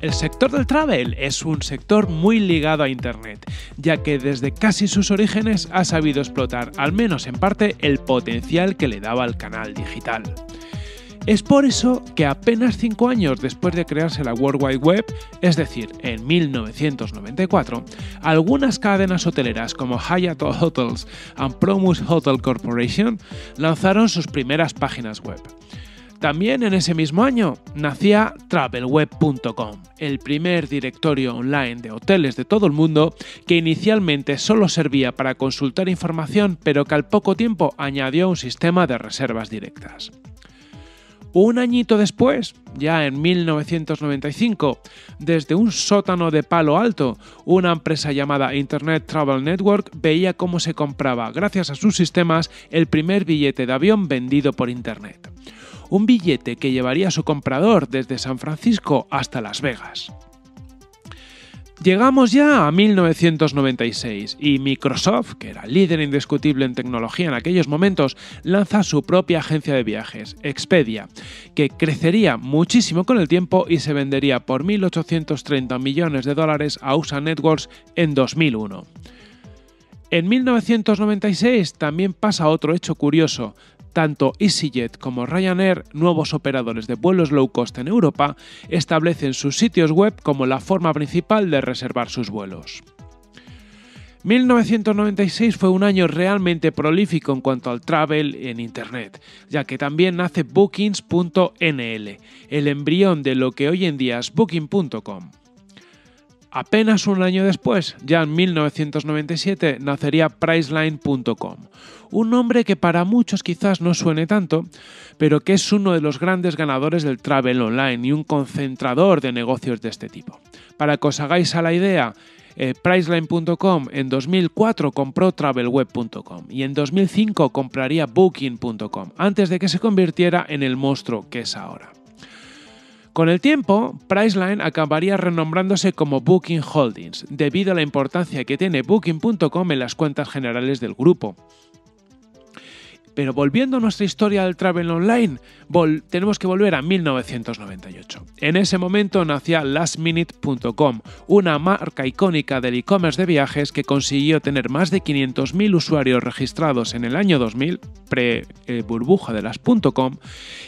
El sector del travel es un sector muy ligado a Internet, ya que desde casi sus orígenes ha sabido explotar, al menos en parte, el potencial que le daba el canal digital. Es por eso que apenas 5 años después de crearse la World Wide Web, es decir, en 1994, algunas cadenas hoteleras como Hyatt Hotels and Promus Hotel Corporation lanzaron sus primeras páginas web. También en ese mismo año nacía travelweb.com, el primer directorio online de hoteles de todo el mundo que inicialmente solo servía para consultar información pero que al poco tiempo añadió un sistema de reservas directas. Un añito después, ya en 1995, desde un sótano de Palo Alto, una empresa llamada Internet Travel Network veía cómo se compraba, gracias a sus sistemas, el primer billete de avión vendido por Internet un billete que llevaría a su comprador desde San Francisco hasta Las Vegas. Llegamos ya a 1996 y Microsoft, que era líder indiscutible en tecnología en aquellos momentos, lanza su propia agencia de viajes, Expedia, que crecería muchísimo con el tiempo y se vendería por 1.830 millones de dólares a USA Networks en 2001. En 1996 también pasa otro hecho curioso. Tanto EasyJet como Ryanair, nuevos operadores de vuelos low cost en Europa, establecen sus sitios web como la forma principal de reservar sus vuelos. 1996 fue un año realmente prolífico en cuanto al travel en Internet, ya que también nace Bookings.nl, el embrión de lo que hoy en día es Booking.com. Apenas un año después, ya en 1997, nacería Priceline.com, un nombre que para muchos quizás no suene tanto, pero que es uno de los grandes ganadores del travel online y un concentrador de negocios de este tipo. Para que os hagáis a la idea, eh, Priceline.com en 2004 compró TravelWeb.com y en 2005 compraría Booking.com antes de que se convirtiera en el monstruo que es ahora. Con el tiempo, Priceline acabaría renombrándose como Booking Holdings, debido a la importancia que tiene Booking.com en las cuentas generales del grupo. Pero volviendo a nuestra historia del travel online, tenemos que volver a 1998. En ese momento nacía lastminute.com, una marca icónica del e-commerce de viajes que consiguió tener más de 500.000 usuarios registrados en el año 2000, pre-burbuja eh, de las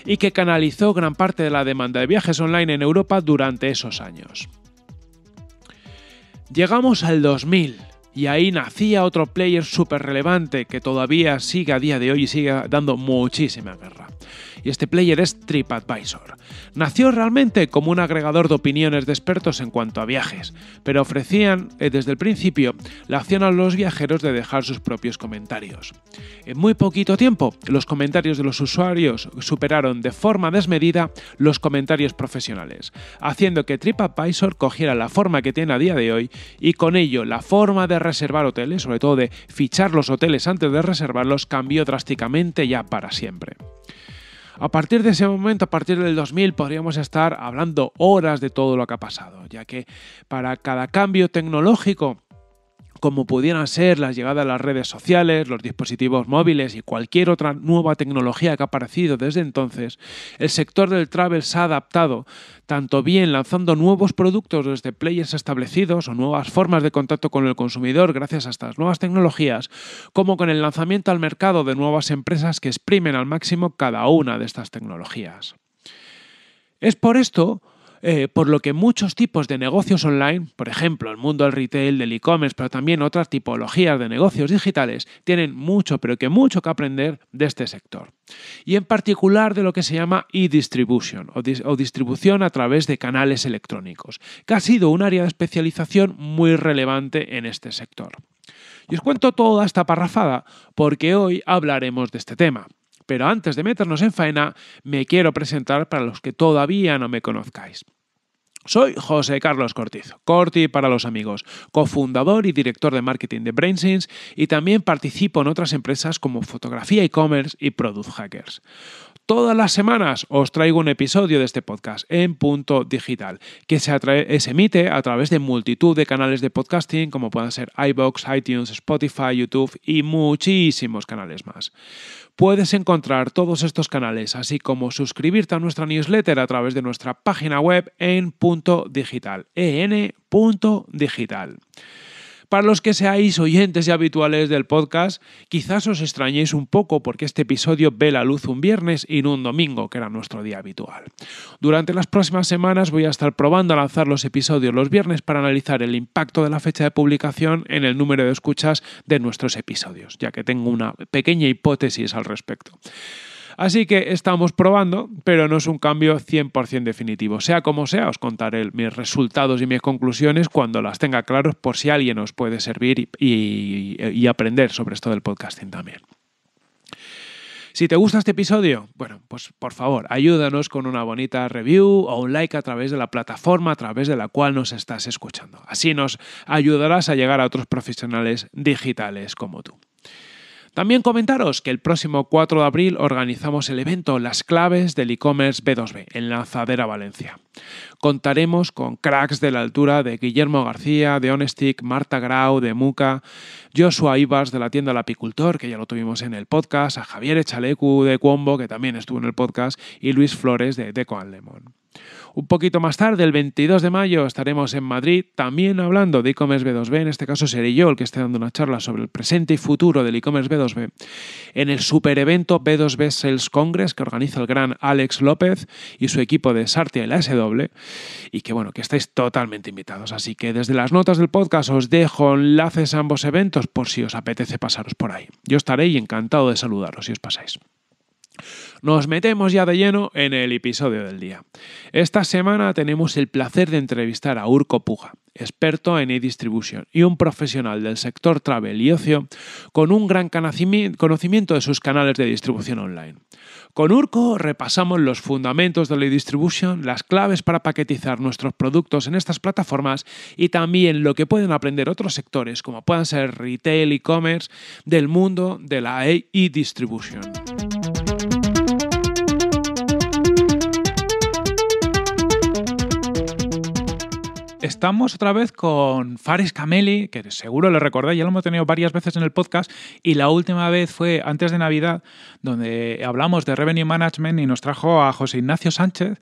y que canalizó gran parte de la demanda de viajes online en Europa durante esos años. Llegamos al 2000 y ahí nacía otro player súper relevante que todavía sigue a día de hoy y sigue dando muchísima guerra y este player es TripAdvisor. Nació realmente como un agregador de opiniones de expertos en cuanto a viajes, pero ofrecían eh, desde el principio la opción a los viajeros de dejar sus propios comentarios. En muy poquito tiempo, los comentarios de los usuarios superaron de forma desmedida los comentarios profesionales, haciendo que TripAdvisor cogiera la forma que tiene a día de hoy y con ello la forma de reservar hoteles, sobre todo de fichar los hoteles antes de reservarlos, cambió drásticamente ya para siempre. A partir de ese momento, a partir del 2000, podríamos estar hablando horas de todo lo que ha pasado, ya que para cada cambio tecnológico, como pudieran ser la llegada a las redes sociales, los dispositivos móviles y cualquier otra nueva tecnología que ha aparecido desde entonces, el sector del travel se ha adaptado, tanto bien lanzando nuevos productos desde players establecidos o nuevas formas de contacto con el consumidor gracias a estas nuevas tecnologías, como con el lanzamiento al mercado de nuevas empresas que exprimen al máximo cada una de estas tecnologías. Es por esto eh, por lo que muchos tipos de negocios online, por ejemplo el mundo del retail, del e-commerce, pero también otras tipologías de negocios digitales, tienen mucho, pero que mucho que aprender de este sector. Y en particular de lo que se llama e-distribution o distribución a través de canales electrónicos, que ha sido un área de especialización muy relevante en este sector. Y os cuento toda esta parrafada porque hoy hablaremos de este tema. Pero antes de meternos en faena, me quiero presentar para los que todavía no me conozcáis. Soy José Carlos Cortiz, Corti para los amigos, cofundador y director de marketing de BrainSense y también participo en otras empresas como Fotografía e-commerce y Product Hackers. Todas las semanas os traigo un episodio de este podcast en punto digital, que se, se, emite a través de multitud de canales de podcasting como puedan ser iBox, iTunes, Spotify, YouTube y muchísimos canales más. Puedes encontrar todos estos canales, así como suscribirte a nuestra newsletter a través de nuestra página web en punto digital, en punto digital. Para los que seáis oyentes y habituales del podcast, quizás os extrañéis un poco porque este episodio ve la luz un viernes y no un domingo, que era nuestro día habitual. Durante las próximas semanas voy a estar probando a lanzar los episodios los viernes para analizar el impacto de la fecha de publicación en el número de escuchas de nuestros episodios, ya que tengo una pequeña hipótesis al respecto. Así que estamos probando, pero no es un cambio 100% definitivo. Sea como sea, os contaré mis resultados y mis conclusiones cuando las tenga claros por si alguien os puede servir y, y aprender sobre esto del podcasting también. Si te gusta este episodio, bueno, pues por favor, ayúdanos con una bonita review o un like a través de la plataforma a través de la cual nos estás escuchando. Así nos ayudarás a llegar a otros profesionales digitales como tú. También comentaros que el próximo 4 de abril organizamos el evento Las claves del e-commerce B2B en Lanzadera Valencia. Contaremos con cracks de la altura de Guillermo García, de Onestick, Marta Grau, de Muca, Joshua Ibas de la tienda El Apicultor, que ya lo tuvimos en el podcast, a Javier Echalecu de Cuombo, que también estuvo en el podcast, y Luis Flores de Deco Lemon. Un poquito más tarde, el 22 de mayo, estaremos en Madrid también hablando de e-commerce B2B. En este caso seré yo el que esté dando una charla sobre el presente y futuro del e-commerce B2B en el super evento B2B Sales Congress que organiza el gran Alex López y su equipo de Sartia y la SW. Y que bueno, que estáis totalmente invitados. Así que desde las notas del podcast os dejo enlaces a ambos eventos por si os apetece pasaros por ahí. Yo estaré encantado de saludaros si os pasáis nos metemos ya de lleno en el episodio del día. Esta semana tenemos el placer de entrevistar a Urco Puja, experto en e-distribution y un profesional del sector travel y ocio con un gran conocimiento de sus canales de distribución online. Con Urco repasamos los fundamentos de la e-distribution, las claves para paquetizar nuestros productos en estas plataformas y también lo que pueden aprender otros sectores como puedan ser retail, e-commerce, del mundo de la e-distribution. Estamos otra vez con Fares Cameli, que seguro lo recordáis, ya lo hemos tenido varias veces en el podcast, y la última vez fue antes de Navidad, donde hablamos de Revenue Management y nos trajo a José Ignacio Sánchez.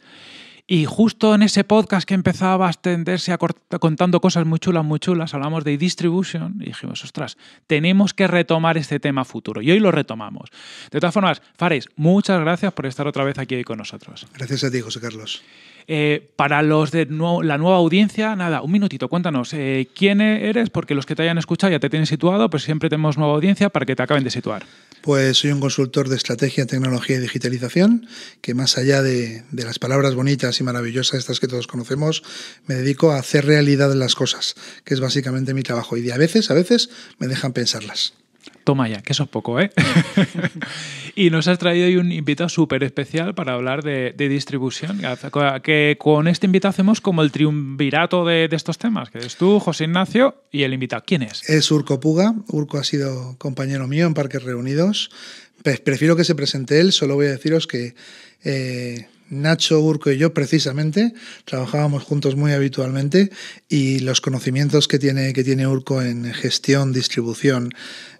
Y justo en ese podcast que empezaba a extenderse contando cosas muy chulas, muy chulas, hablamos de distribution y dijimos, ostras, tenemos que retomar este tema futuro. Y hoy lo retomamos. De todas formas, Fares, muchas gracias por estar otra vez aquí hoy con nosotros. Gracias a ti, José Carlos. Eh, para los de la nueva audiencia, nada, un minutito, cuéntanos eh, quién eres, porque los que te hayan escuchado ya te tienen situado, pues siempre tenemos nueva audiencia para que te acaben de situar. Pues soy un consultor de estrategia, tecnología y digitalización, que más allá de, de las palabras bonitas y maravillosas, estas que todos conocemos, me dedico a hacer realidad las cosas, que es básicamente mi trabajo. Y de a veces, a veces, me dejan pensarlas. Toma ya, que eso es poco, ¿eh? y nos has traído hoy un invitado súper especial para hablar de, distribución, que con este invitado hacemos como el triunvirato de, estos temas, que es tú, José Ignacio y el invitado. ¿Quién es? Es Urco Puga. Urco ha sido compañero mío en Parques Reunidos. Prefiero que se presente él, solo voy a deciros que... Eh, Nacho Urco y yo precisamente trabajábamos juntos muy habitualmente y los conocimientos que tiene, que tiene Urco en gestión, distribución,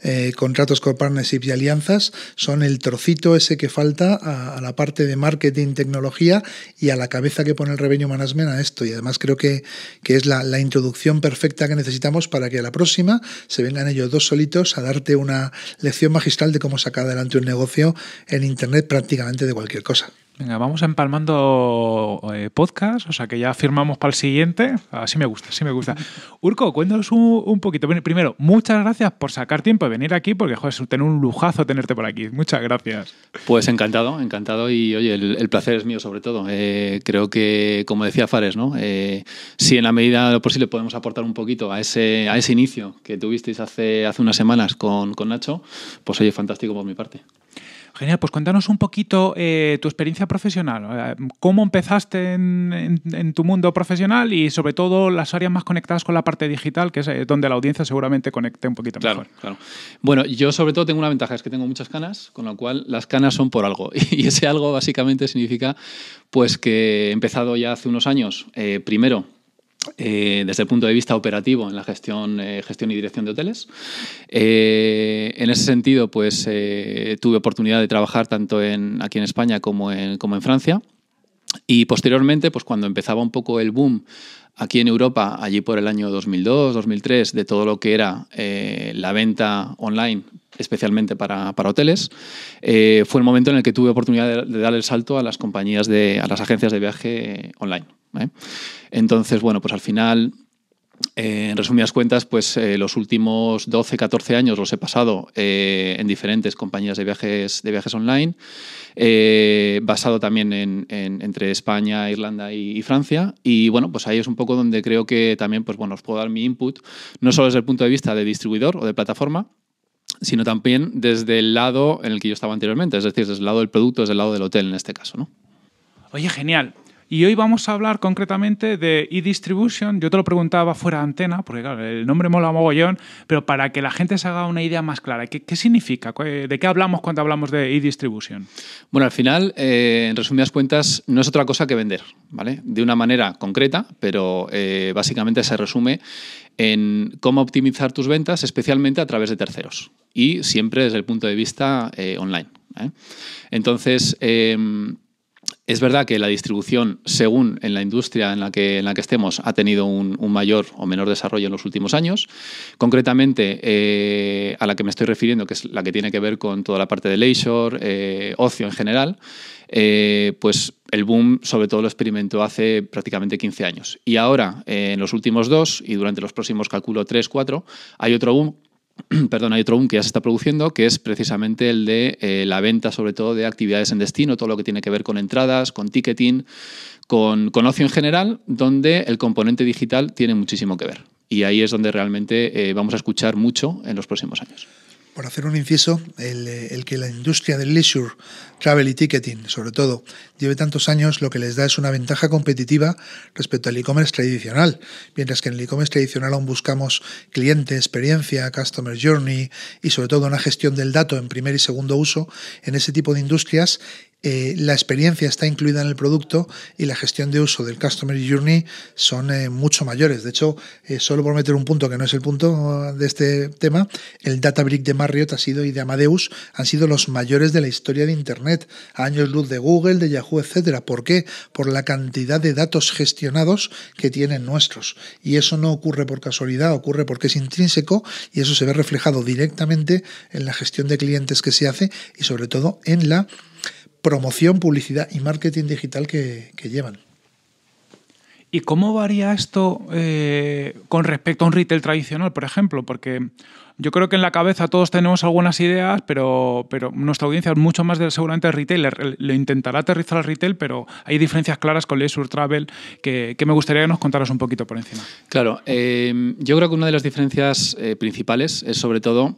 eh, contratos con partnerships y alianzas son el trocito ese que falta a, la parte de marketing, tecnología y a la cabeza que pone el revenue management a esto. Y además creo que, es la, la, introducción perfecta que necesitamos para que a la próxima se vengan ellos dos solitos a darte una lección magistral de cómo sacar adelante un negocio en Internet prácticamente de cualquier cosa. Venga, vamos empalmando eh, podcast, o sea que ya firmamos para el siguiente. Así me gusta, así me gusta. Urco, cuéntanos un, poquito. primero, muchas gracias por sacar tiempo de venir aquí, porque joder, es tener un lujazo tenerte por aquí. Muchas gracias. Pues encantado, encantado. Y oye, el, placer es mío sobre todo. Eh, creo que, como decía Fares, ¿no? Eh, si en la medida de lo posible podemos aportar un poquito a ese, a ese inicio que tuvisteis hace, hace unas semanas con, con Nacho, pues oye, fantástico por mi parte. Genial, pues cuéntanos un poquito eh, tu experiencia profesional. Eh, ¿Cómo empezaste en, tu mundo profesional y sobre todo las áreas más conectadas con la parte digital, que es eh, donde la audiencia seguramente conecte un poquito claro, mejor? Claro, Bueno, yo sobre todo tengo una ventaja, es que tengo muchas canas, con lo cual las canas son por algo. Y ese algo básicamente significa pues que he empezado ya hace unos años, primero, eh, desde el punto de vista operativo en la gestión, eh, gestión y dirección de hoteles. Eh, en ese sentido, pues tuve oportunidad de trabajar tanto en, aquí en España como en, como en Francia. Y posteriormente, pues cuando empezaba un poco el boom aquí en Europa, allí por el año 2002, 2003, de todo lo que era la venta online, especialmente para, hoteles, fue el momento en el que tuve oportunidad de, de, dar el salto a las compañías, de, a las agencias de viaje online. Entonces, bueno, pues al final eh, en resumidas cuentas, pues eh, los últimos 12, 14 años los he pasado eh, en diferentes compañías de viajes, de viajes online, basado también entre España, Irlanda y, Francia. Y bueno, pues ahí es un poco donde creo que también pues, bueno, os puedo dar mi input, no solo desde el punto de vista de distribuidor o de plataforma, sino también desde el lado en el que yo estaba anteriormente, es decir, desde el lado del producto, desde el lado del hotel en este caso. Oye, genial. Y hoy vamos a hablar concretamente de e-distribution. Yo te lo preguntaba fuera de antena, porque claro, el nombre mola mogollón, pero para que la gente se haga una idea más clara, ¿qué, significa? ¿De qué hablamos cuando hablamos de e-distribution? Bueno, al final, eh, en resumidas cuentas, no es otra cosa que vender, ¿vale? De una manera concreta, pero eh, básicamente se resume en cómo optimizar tus ventas, especialmente a través de terceros y siempre desde el punto de vista eh, online. Entonces, em, es verdad que la distribución, según en la industria en la que, en la que estemos, ha tenido un, mayor o menor desarrollo en los últimos años. Concretamente, eh, a la que me estoy refiriendo, que es la que tiene que ver con toda la parte de leisure, eh, ocio en general, eh, pues el boom sobre todo lo experimentó hace prácticamente 15 años. Y ahora, en los últimos dos, y durante los próximos, calculo, tres, cuatro, hay otro boom perdón, hay otro boom que ya se está produciendo, que es precisamente el de eh, la venta, sobre todo, de actividades en destino, todo lo que tiene que ver con entradas, con ticketing, con, ocio en general, donde el componente digital tiene muchísimo que ver. Y ahí es donde realmente eh, vamos a escuchar mucho en los próximos años por hacer un inciso, eh, el, que la industria del leisure, travel y ticketing, sobre todo, lleve tantos años, lo que les da es una ventaja competitiva respecto al e-commerce tradicional. Mientras que en el e-commerce tradicional aún buscamos cliente, experiencia, customer journey y sobre todo una gestión del dato en primer y segundo uso, en ese tipo de industrias eh, la experiencia está incluida en el producto y la gestión de uso del Customer Journey son eh, mucho mayores. De hecho, eh, solo por meter un punto que no es el punto ah, de este tema, el Databrick de Marriott ha sido y de Amadeus han sido los mayores de la historia de Internet, a años luz de Google, de Yahoo, etcétera. ¿Por qué? Por la cantidad de datos gestionados que tienen nuestros. Y eso no ocurre por casualidad, ocurre porque es intrínseco y eso se ve reflejado directamente en la gestión de clientes que se hace y sobre todo en la promoción, publicidad y marketing digital que, llevan. ¿Y cómo varía esto eh, con respecto a un retail tradicional, por ejemplo? Porque yo creo que en la cabeza todos tenemos algunas ideas, pero, pero nuestra audiencia es mucho más del seguramente retailer. Lo intentará aterrizar al retail, pero hay diferencias claras con Leisure Travel que, me gustaría que nos contaras un poquito por encima. Claro, eh, yo creo que una de las diferencias eh, principales es sobre todo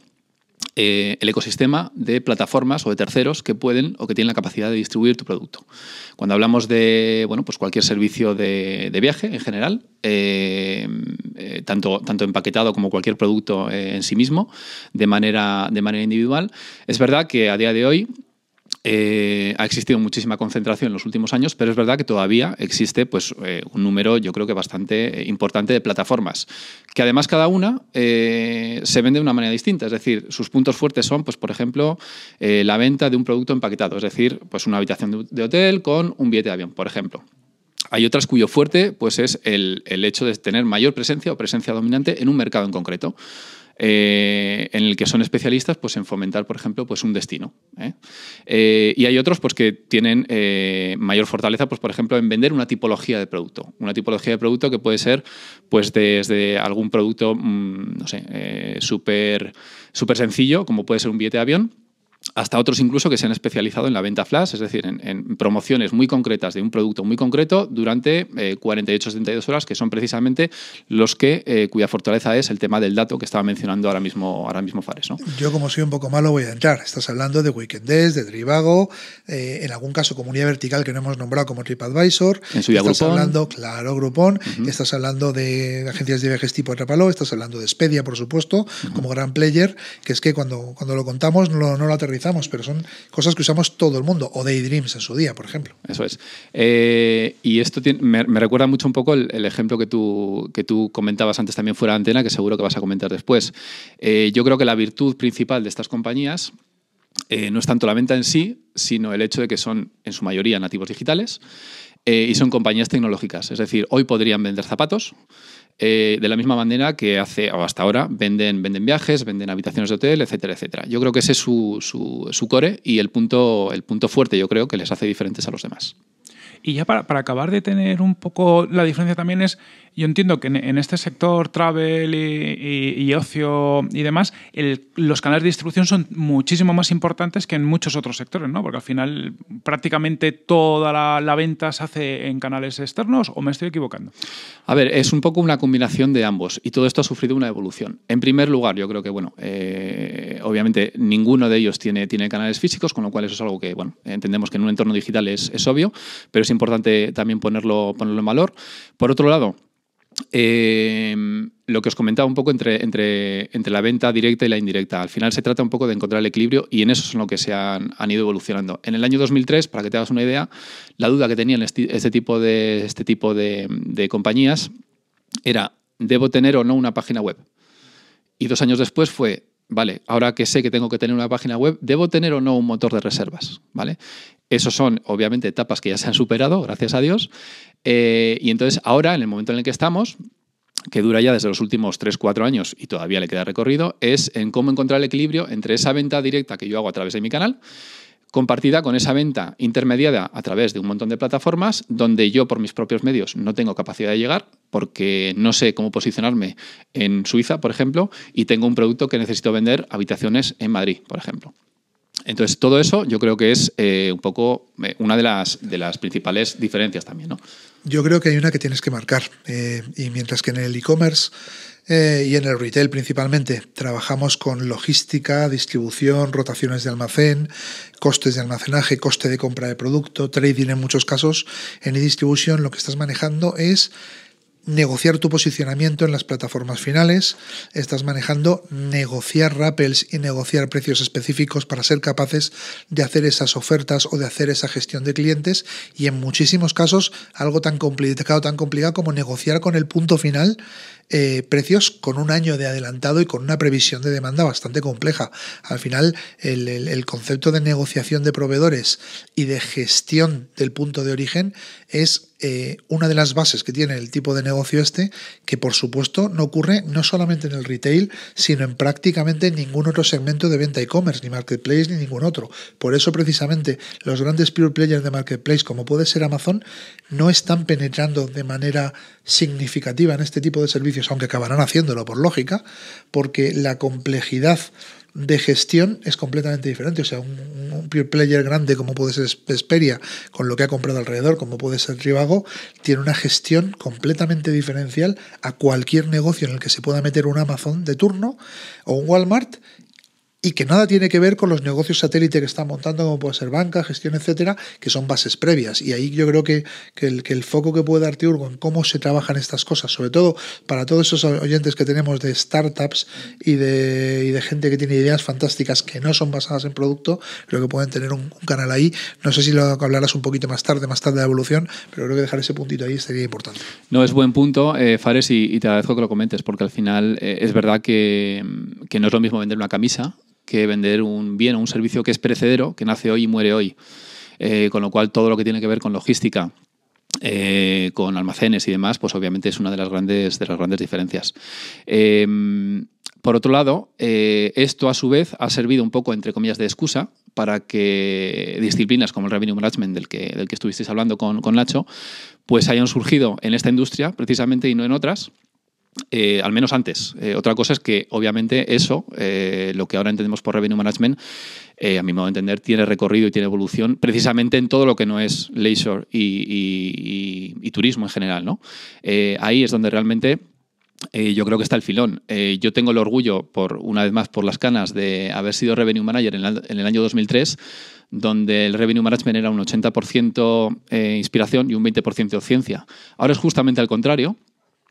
eh, el ecosistema de plataformas o de terceros que pueden o que tienen la capacidad de distribuir tu producto. Cuando hablamos de bueno, pues cualquier servicio de, viaje en general, eh, eh, tanto, tanto empaquetado como cualquier producto en sí mismo, de manera, de manera individual, es verdad que a día de hoy eh, ha existido muchísima concentración en los últimos años, pero es verdad que todavía existe pues, eh, un número, yo creo que bastante eh, importante, de plataformas, que además cada una se vende de una manera distinta. Es decir, sus puntos fuertes son, pues, por ejemplo, la venta de un producto empaquetado, es decir, pues, una habitación de hotel con un billete de avión, por ejemplo. Hay otras cuyo fuerte pues, es el, el hecho de tener mayor presencia o presencia dominante en un mercado en concreto. Eh, en el que son especialistas pues, en fomentar, por ejemplo, pues, un destino. ¿eh? Eh, y hay otros pues, que tienen mayor fortaleza, pues, por ejemplo, en vender una tipología de producto. Una tipología de producto que puede ser pues, desde algún producto, mm, no sé, súper sencillo, como puede ser un billete de avión, hasta otros incluso que se han especializado en la venta flash, es decir, en, promociones muy concretas de un producto muy concreto durante 48-72 eh, horas, que son precisamente los que eh, cuya fortaleza es el tema del dato que estaba mencionando ahora mismo, ahora mismo Fares. ¿no? Yo como soy un poco malo voy a entrar. Estás hablando de Desk de Drivago, eh, en algún caso comunidad vertical que no hemos nombrado como TripAdvisor. En Estás hablando, claro, Groupon. Estás hablando de agencias de viajes tipo Atrapalo. Estás hablando de Expedia, por supuesto, como gran player, que es que cuando, cuando lo contamos no, no lo aterrizamos pero son cosas que usamos todo el mundo, o Daydreams en su día, por ejemplo. Eso es. Eh, y esto me, recuerda mucho un poco el, ejemplo que tú, que tú comentabas antes también fuera de antena, que seguro que vas a comentar después. Eh, yo creo que la virtud principal de estas compañías eh, no es tanto la venta en sí, sino el hecho de que son en su mayoría nativos digitales y son compañías tecnológicas. Es decir, hoy podrían vender zapatos, eh, de la misma manera que hace, o hasta ahora, venden, venden viajes, venden habitaciones de hotel, etcétera, etcétera. Yo creo que ese es su, su, su core y el punto, el punto fuerte, yo creo, que les hace diferentes a los demás. Y ya para, para, acabar de tener un poco la diferencia también es yo entiendo que en, este sector travel y, ocio y demás, los canales de distribución son muchísimo más importantes que en muchos otros sectores, ¿no? Porque al final prácticamente toda la, venta se hace en canales externos o me estoy equivocando. A ver, es un poco una combinación de ambos y todo esto ha sufrido una evolución. En primer lugar, yo creo que, bueno, eh, obviamente ninguno de ellos tiene, tiene canales físicos, con lo cual eso es algo que, bueno, entendemos que en un entorno digital es, obvio, pero es importante también ponerlo, ponerlo en valor. Por otro lado, Em, lo que os comentaba un poco entre, entre, entre, la venta directa y la indirecta. Al final se trata un poco de encontrar el equilibrio y en eso es en lo que se han, ido evolucionando. En el año 2003, para que te hagas una idea, la duda que tenían este, tipo, de, este tipo compañías era, ¿debo tener o no una página web? Y dos años después fue, vale, ahora que sé que tengo que tener una página web, ¿debo tener o no un motor de reservas? ¿Vale? Esos son, obviamente, etapas que ya se han superado, gracias a Dios, eh, y entonces ahora, en el momento en el que estamos, que dura ya desde los últimos 3-4 años y todavía le queda recorrido, es en cómo encontrar el equilibrio entre esa venta directa que yo hago a través de mi canal, compartida con esa venta intermediada a través de un montón de plataformas donde yo por mis propios medios no tengo capacidad de llegar porque no sé cómo posicionarme en Suiza, por ejemplo, y tengo un producto que necesito vender habitaciones en Madrid, por ejemplo. Entonces, todo eso yo creo que es eh, un poco eh, una de las, de las principales diferencias también, ¿no? yo creo que hay una que tienes que marcar. Eh, y mientras que en el e-commerce eh, y en el retail principalmente trabajamos con logística, distribución, rotaciones de almacén, costes de almacenaje, coste de compra de producto, trading en muchos casos, en e-distribution lo que estás manejando es negociar tu posicionamiento en las plataformas finales, estás manejando negociar rappels y negociar precios específicos para ser capaces de hacer esas ofertas o de hacer esa gestión de clientes y en muchísimos casos algo tan complicado, tan complicado como negociar con el punto final eh, precios con un año de adelantado y con una previsión de demanda bastante compleja. Al final, el, concepto de negociación de proveedores y de gestión del punto de origen es eh, una de las bases que tiene el tipo de negocio este, que por supuesto no ocurre no solamente en el retail, sino en prácticamente ningún otro segmento de venta e-commerce, ni marketplace, ni ningún otro. Por eso precisamente los grandes pure players de marketplace, como puede ser Amazon, no están penetrando de manera significativa en este tipo de servicios aunque acabarán haciéndolo por lógica, porque la complejidad de gestión es completamente diferente. O sea, un, player grande como puede ser Esperia, con lo que ha comprado alrededor, como puede ser Rivago tiene una gestión completamente diferencial a cualquier negocio en el que se pueda meter un Amazon de turno o un Walmart y que nada tiene que ver con los negocios satélite que están montando, como puede ser banca, gestión, etcétera, que son bases previas. Y ahí yo creo que, el, foco que puede dar Tiurgo en cómo se trabajan estas cosas, sobre todo para todos esos oyentes que tenemos de startups y de, gente que tiene ideas fantásticas que no son basadas en producto, creo que pueden tener un, canal ahí. No sé si lo hablarás un poquito más tarde, más tarde de la evolución, pero creo que dejar ese puntito ahí sería importante. No, es buen punto, eh, Fares, y, te agradezco que lo comentes, porque al final eh, es verdad que no es lo mismo vender una camisa que vender un bien o un servicio que es perecedero, que nace hoy y muere hoy. Eh, con lo cual todo lo que tiene que ver con logística, eh, con almacenes y demás, pues obviamente es una de las grandes, de las grandes diferencias. Em, por otro lado, eh, esto a su vez ha servido un poco, entre comillas, de excusa para que disciplinas como el revenue management del que, del que estuvisteis hablando con, con Nacho, pues hayan surgido en esta industria precisamente y no en otras eh, al menos antes. Eh, otra cosa es que, obviamente, eso, eh, lo que ahora entendemos por revenue management, a mi modo de entender, tiene recorrido y tiene evolución precisamente en todo lo que no es leisure y, turismo en general. ahí es donde realmente yo creo que está el filón. yo tengo el orgullo, por una vez más, por las canas, de haber sido revenue manager en, el año 2003, donde el revenue management era un 80% inspiración y un 20% ciencia. Ahora es justamente al contrario.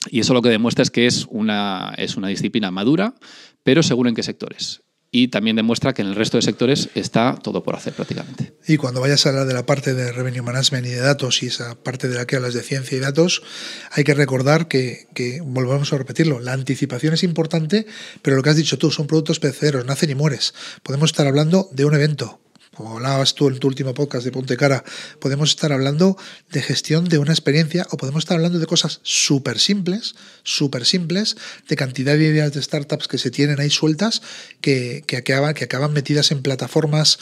Y eso lo que demuestra es que es una, es una disciplina madura, pero seguro en qué sectores y también demuestra que en el resto de sectores está todo por hacer prácticamente. Y cuando vayas a hablar de la parte de revenue management y de datos y esa parte de la que hablas de ciencia y datos, hay que recordar que, que volvemos a repetirlo, la anticipación es importante, pero lo que has dicho tú, son productos peceros, nacen y mueres. Podemos estar hablando de un evento, como hablabas tú en tu último podcast de Ponte Cara, podemos estar hablando de gestión de una experiencia o podemos estar hablando de cosas súper simples, súper simples, de cantidad de ideas de startups que se tienen ahí sueltas que, que, acaban, acaban metidas en plataformas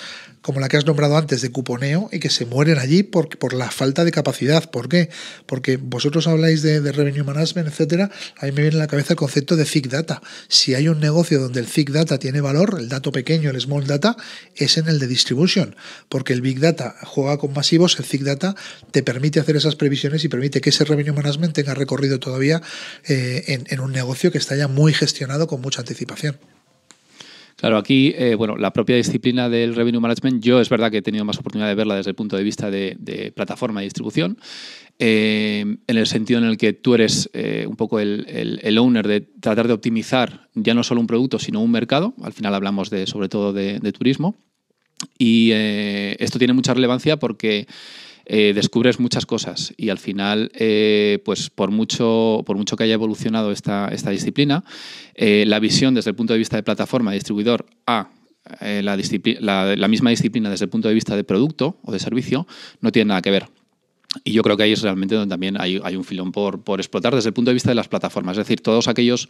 como la que has nombrado antes de cuponeo y que se mueren allí por, por la falta de capacidad. ¿Por qué? Porque vosotros habláis de, revenue management, etcétera. A mí me viene a la cabeza el concepto de thick Data. Si hay un negocio donde el thick Data tiene valor, el dato pequeño, el small data, es en el de distribution. Porque el Big Data juega con masivos, el thick Data te permite hacer esas previsiones y permite que ese revenue management tenga recorrido todavía eh, en un negocio que está ya muy gestionado con mucha anticipación. Claro, aquí, eh, bueno, la propia disciplina del revenue management, yo es verdad que he tenido más oportunidad de verla desde el punto de vista de, plataforma y distribución, eh, en el sentido en el que tú eres eh, un poco el, owner de tratar de optimizar ya no solo un producto, sino un mercado. Al final hablamos de, sobre todo de turismo. Y esto tiene mucha relevancia porque eh, descubres muchas cosas y al final, eh, pues por mucho, por mucho que haya evolucionado esta, esta disciplina, eh, la visión desde el punto de vista de plataforma, y distribuidor, a la misma disciplina desde el punto de vista de producto o de servicio, no tiene nada que ver. Y yo creo que ahí es realmente donde también hay, un filón por, por, explotar desde el punto de vista de las plataformas. Es decir, todos aquellos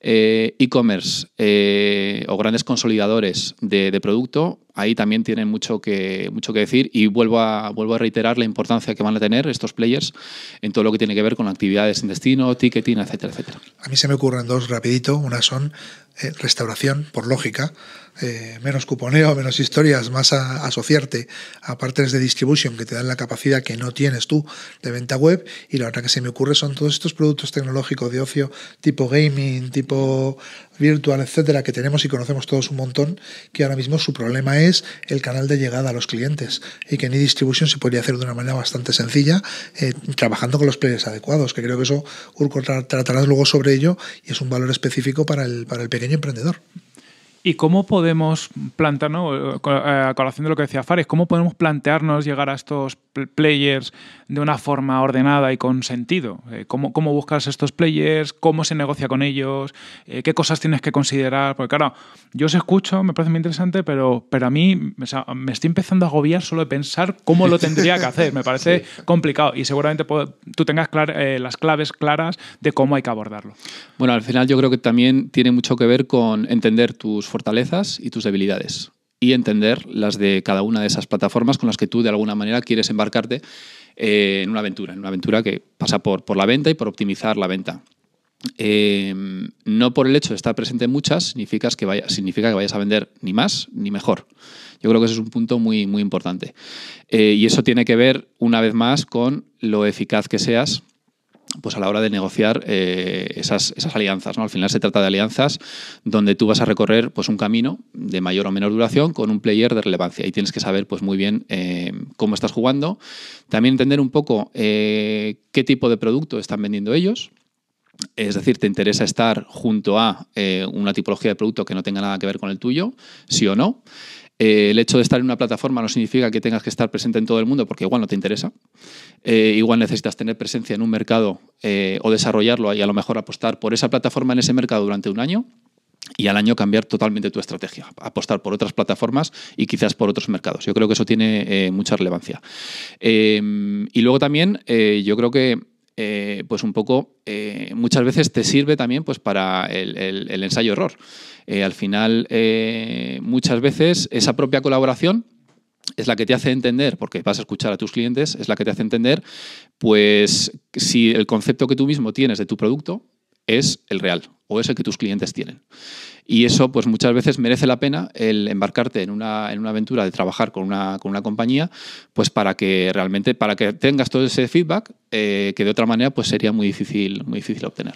eh, e-commerce eh, o grandes consolidadores de, producto, ahí también tienen mucho que, mucho que decir. Y vuelvo a, vuelvo a reiterar la importancia que van a tener estos players en todo lo que tiene que ver con actividades en destino, ticketing, etcétera, etcétera. A mí se me ocurren dos rapidito. Una son eh, restauración, por lógica, eh, menos cuponeo, menos historias, más asociarte a partes de distribución que te dan la capacidad que no tienes tú de venta web. Y la verdad que se me ocurre son todos estos productos tecnológicos de ocio tipo gaming, tipo virtual, etcétera, que tenemos y conocemos todos un montón, que ahora mismo su problema es el canal de llegada a los clientes y que en e-distribution se podría hacer de una manera bastante sencilla, eh, trabajando con los players adecuados, que creo que eso Urco tratarás luego sobre ello y es un valor específico para el, para el pequeño emprendedor. ¿Y cómo podemos plantearnos, eh, a colación de lo que decía Fares, cómo podemos plantearnos llegar a estos players de una forma ordenada y con sentido? Eh, ¿Cómo, cómo buscas estos players? ¿Cómo se negocia con ellos? Eh, ¿Qué cosas tienes que considerar? Porque claro, yo os escucho, me parece muy interesante, pero, pero a mí me estoy empezando a agobiar solo de pensar cómo lo tendría que hacer. Me parece complicado y seguramente tú tengas las claves claras de cómo hay que abordarlo. Bueno, al final yo creo que también tiene mucho que ver con entender tus fortalezas y tus debilidades y entender las de cada una de esas plataformas con las que tú de alguna manera quieres embarcarte eh, en una aventura, en una aventura que pasa por, por la venta y por optimizar la venta. Em, no por el hecho de estar presente en muchas significa que, vayas a vender ni más ni mejor. Yo creo que ese es un punto muy, muy importante. Eh, y eso tiene que ver, una vez más, con lo eficaz que seas pues a la hora de negociar eh, esas, alianzas. ¿no? Al final se trata de alianzas donde tú vas a recorrer pues, un camino de mayor o menor duración con un player de relevancia y tienes que saber pues, muy bien eh, cómo estás jugando. También entender un poco eh, qué tipo de producto están vendiendo ellos. Es decir, ¿te interesa estar junto a una tipología de producto que no tenga nada que ver con el tuyo? ¿Sí o no? Eh, el hecho de estar en una plataforma no significa que tengas que estar presente en todo el mundo, porque igual no te interesa. Eh, igual necesitas tener presencia en un mercado eh, o desarrollarlo y a lo mejor apostar por esa plataforma en ese mercado durante un año y al año cambiar totalmente tu estrategia, apostar por otras plataformas y quizás por otros mercados. Yo creo que eso tiene mucha relevancia. y luego también yo creo que eh, pues un poco, eh, muchas veces te sirve también pues para el, ensayo-error. Eh, al final, muchas veces esa propia colaboración es la que te hace entender, porque vas a escuchar a tus clientes, es la que te hace entender, pues si el concepto que tú mismo tienes de tu producto es el real o es el que tus clientes tienen. Y eso, pues muchas veces merece la pena el embarcarte en una, en una aventura de trabajar con una, con una, compañía, pues para que realmente, para que tengas todo ese feedback, eh, que de otra manera pues sería muy difícil, muy difícil obtener.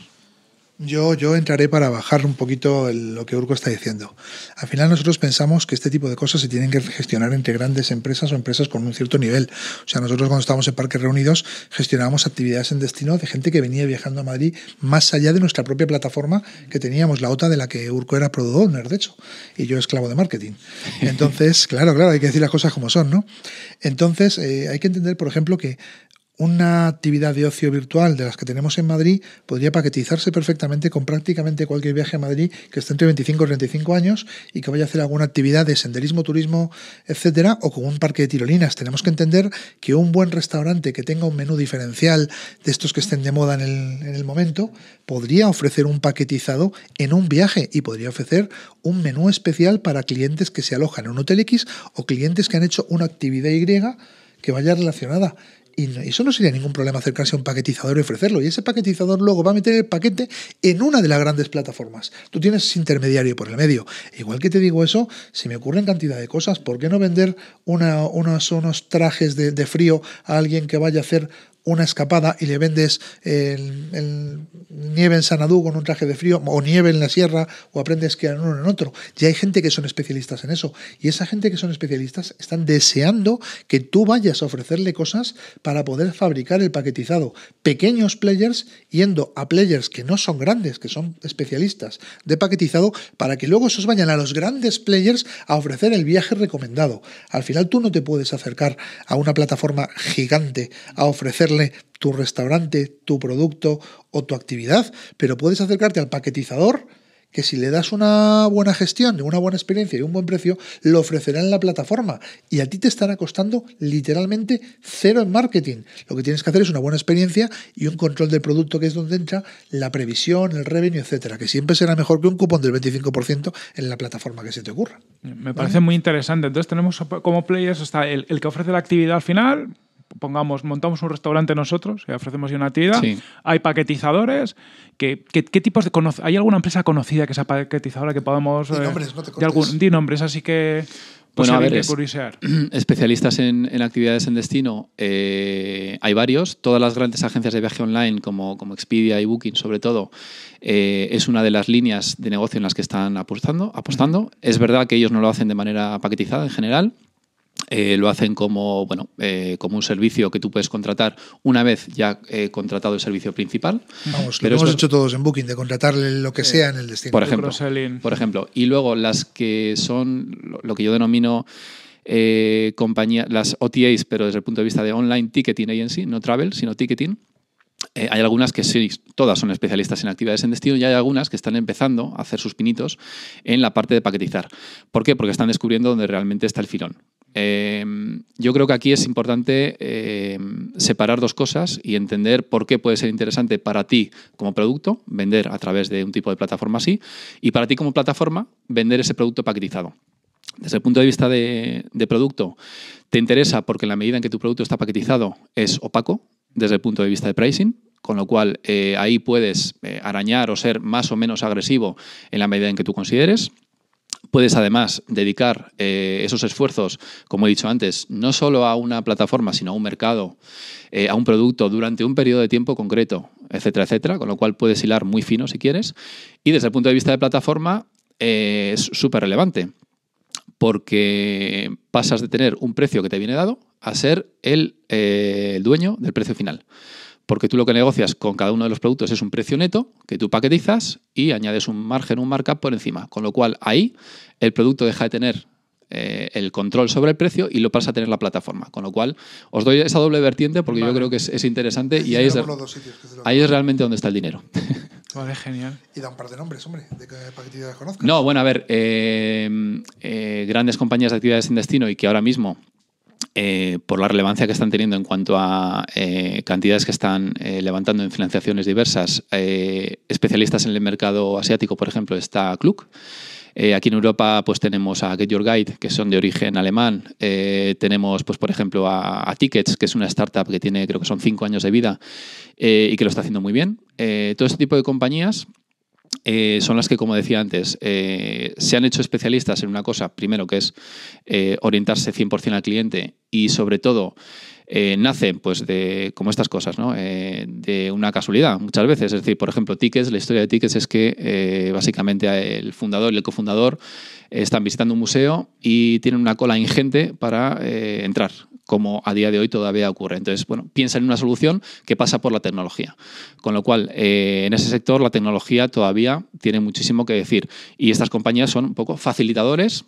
Yo, yo entraré para bajar un poquito lo que Urco está diciendo. Al final nosotros pensamos que este tipo de cosas se tienen que gestionar entre grandes empresas o empresas con un cierto nivel. O sea, nosotros cuando estábamos en Parques Reunidos gestionábamos actividades en destino de gente que venía viajando a Madrid más allá de nuestra propia plataforma que teníamos, la OTA de la que Urco era product de hecho, y yo esclavo de marketing. Entonces, claro, claro, hay que decir las cosas como son, ¿no? Entonces, eh, hay que entender, por ejemplo, que una actividad de ocio virtual de las que tenemos en Madrid podría paquetizarse perfectamente con prácticamente cualquier viaje a Madrid que esté entre 25 y 35 años y que vaya a hacer alguna actividad de senderismo, turismo, etcétera, o con un parque de tirolinas. Tenemos que entender que un buen restaurante que tenga un menú diferencial de estos que estén de moda en el, en el momento podría ofrecer un paquetizado en un viaje y podría ofrecer un menú especial para clientes que se alojan en un hotel X o clientes que han hecho una actividad Y que vaya relacionada y eso no sería ningún problema acercarse a un paquetizador y ofrecerlo. Y ese paquetizador luego va a meter el paquete en una de las grandes plataformas. Tú tienes intermediario por el medio. Igual que te digo eso, si me ocurren cantidad de cosas. ¿Por qué no vender una, unos, unos trajes de, de frío a alguien que vaya a hacer una escapada y le vendes nieve en Sanadú con un traje de frío o nieve en la sierra o aprendes que en uno en otro. Ya hay gente que son especialistas en eso y esa gente que son especialistas están deseando que tú vayas a ofrecerle cosas para poder fabricar el paquetizado. Pequeños players yendo a players que no son grandes, que son especialistas de paquetizado para que luego esos vayan a los grandes players a ofrecer el viaje recomendado. Al final tú no te puedes acercar a una plataforma gigante a ofrecerle tu restaurante, tu producto o tu actividad, pero puedes acercarte al paquetizador que si le das una buena gestión, una buena experiencia y un buen precio, lo ofrecerá en la plataforma y a ti te estará costando literalmente cero en marketing. Lo que tienes que hacer es una buena experiencia y un control del producto que es donde entra la previsión, el revenue, etcétera, que siempre será mejor que un cupón del 25% en la plataforma que se te ocurra. Me parece muy interesante. Entonces tenemos como players hasta el, el que ofrece la actividad al final, pongamos, montamos un restaurante nosotros y ofrecemos una actividad. Hay paquetizadores. ¿Qué, qué, tipos de ¿Hay alguna empresa conocida que sea paquetizadora que podamos. Eh, nombres, de di nombres, así que. Pues, bueno, a ver, especialistas en, actividades en destino eh, hay varios. Todas las grandes agencias de viaje online, como, como Expedia y Booking, sobre todo, eh, es una de las líneas de negocio en las que están apostando. apostando. Es verdad que ellos no lo hacen de manera paquetizada en general, eh, lo hacen como, bueno, eh, como un servicio que tú puedes contratar una vez ya eh, contratado el servicio principal. Vamos, lo hemos hecho todos en Booking, de contratarle lo que sea en el destino. Por ejemplo, por ejemplo, y luego las que son lo que yo denomino compañía, las OTAs, pero desde el punto de vista de online ticketing en sí, no travel, sino ticketing. hay algunas que sí, todas son especialistas en actividades en destino y hay algunas que están empezando a hacer sus pinitos en la parte de paquetizar. ¿Por qué? Porque están descubriendo dónde realmente está el filón. Em, yo creo que aquí es importante em, separar dos cosas y entender por qué puede ser interesante para ti como producto vender a través de un tipo de plataforma así y para ti como plataforma vender ese producto paquetizado. Desde el punto de vista de, producto, te interesa porque en la medida en que tu producto está paquetizado es opaco desde el punto de vista de pricing, con lo cual eh, ahí puedes eh, arañar o ser más o menos agresivo en la medida en que tú consideres. Puedes además dedicar eh, esos esfuerzos, como he dicho antes, no solo a una plataforma, sino a un mercado, eh, a un producto durante un periodo de tiempo concreto, etcétera, etcétera, con lo cual puedes hilar muy fino si quieres. Y desde el punto de vista de plataforma eh, es súper relevante, porque pasas de tener un precio que te viene dado a ser el, el dueño del precio final porque tú lo que negocias con cada uno de los productos es un precio neto que tú paquetizas y añades un margen, un markup por encima. Con lo cual ahí el producto deja de tener eh, el control sobre el precio y lo pasa a tener la plataforma. Con lo cual os doy esa doble vertiente porque yo creo que es, interesante y ahí es, ahí es realmente donde está el dinero. Vale, genial. Y da un par de nombres, hombre, de que conozcas. No, bueno, a ver, eh, eh, grandes compañías de actividades sin destino y que ahora mismo eh, por la relevancia que están teniendo en cuanto a eh, cantidades que están eh, levantando en financiaciones diversas, especialistas en el mercado asiático, por ejemplo, está Kluk. aquí en Europa pues, tenemos a Get Your Guide, que son de origen alemán. tenemos, pues, por ejemplo, a, Tickets, que es una startup que tiene, creo que son cinco años de vida y que lo está haciendo muy bien. todo este tipo de compañías eh, son las que, como decía antes, eh, se han hecho especialistas en una cosa, primero que es eh, orientarse 100% al cliente y sobre todo nacen pues de, como estas cosas, ¿no? de una casualidad muchas veces. Es decir, por ejemplo, tickets, la historia de tickets es que básicamente el fundador y el cofundador están visitando un museo y tienen una cola ingente para entrar como a día de hoy todavía ocurre. Entonces, bueno, piensa en una solución que pasa por la tecnología. Con lo cual, eh, en ese sector la tecnología todavía tiene muchísimo que decir y estas compañías son un poco facilitadores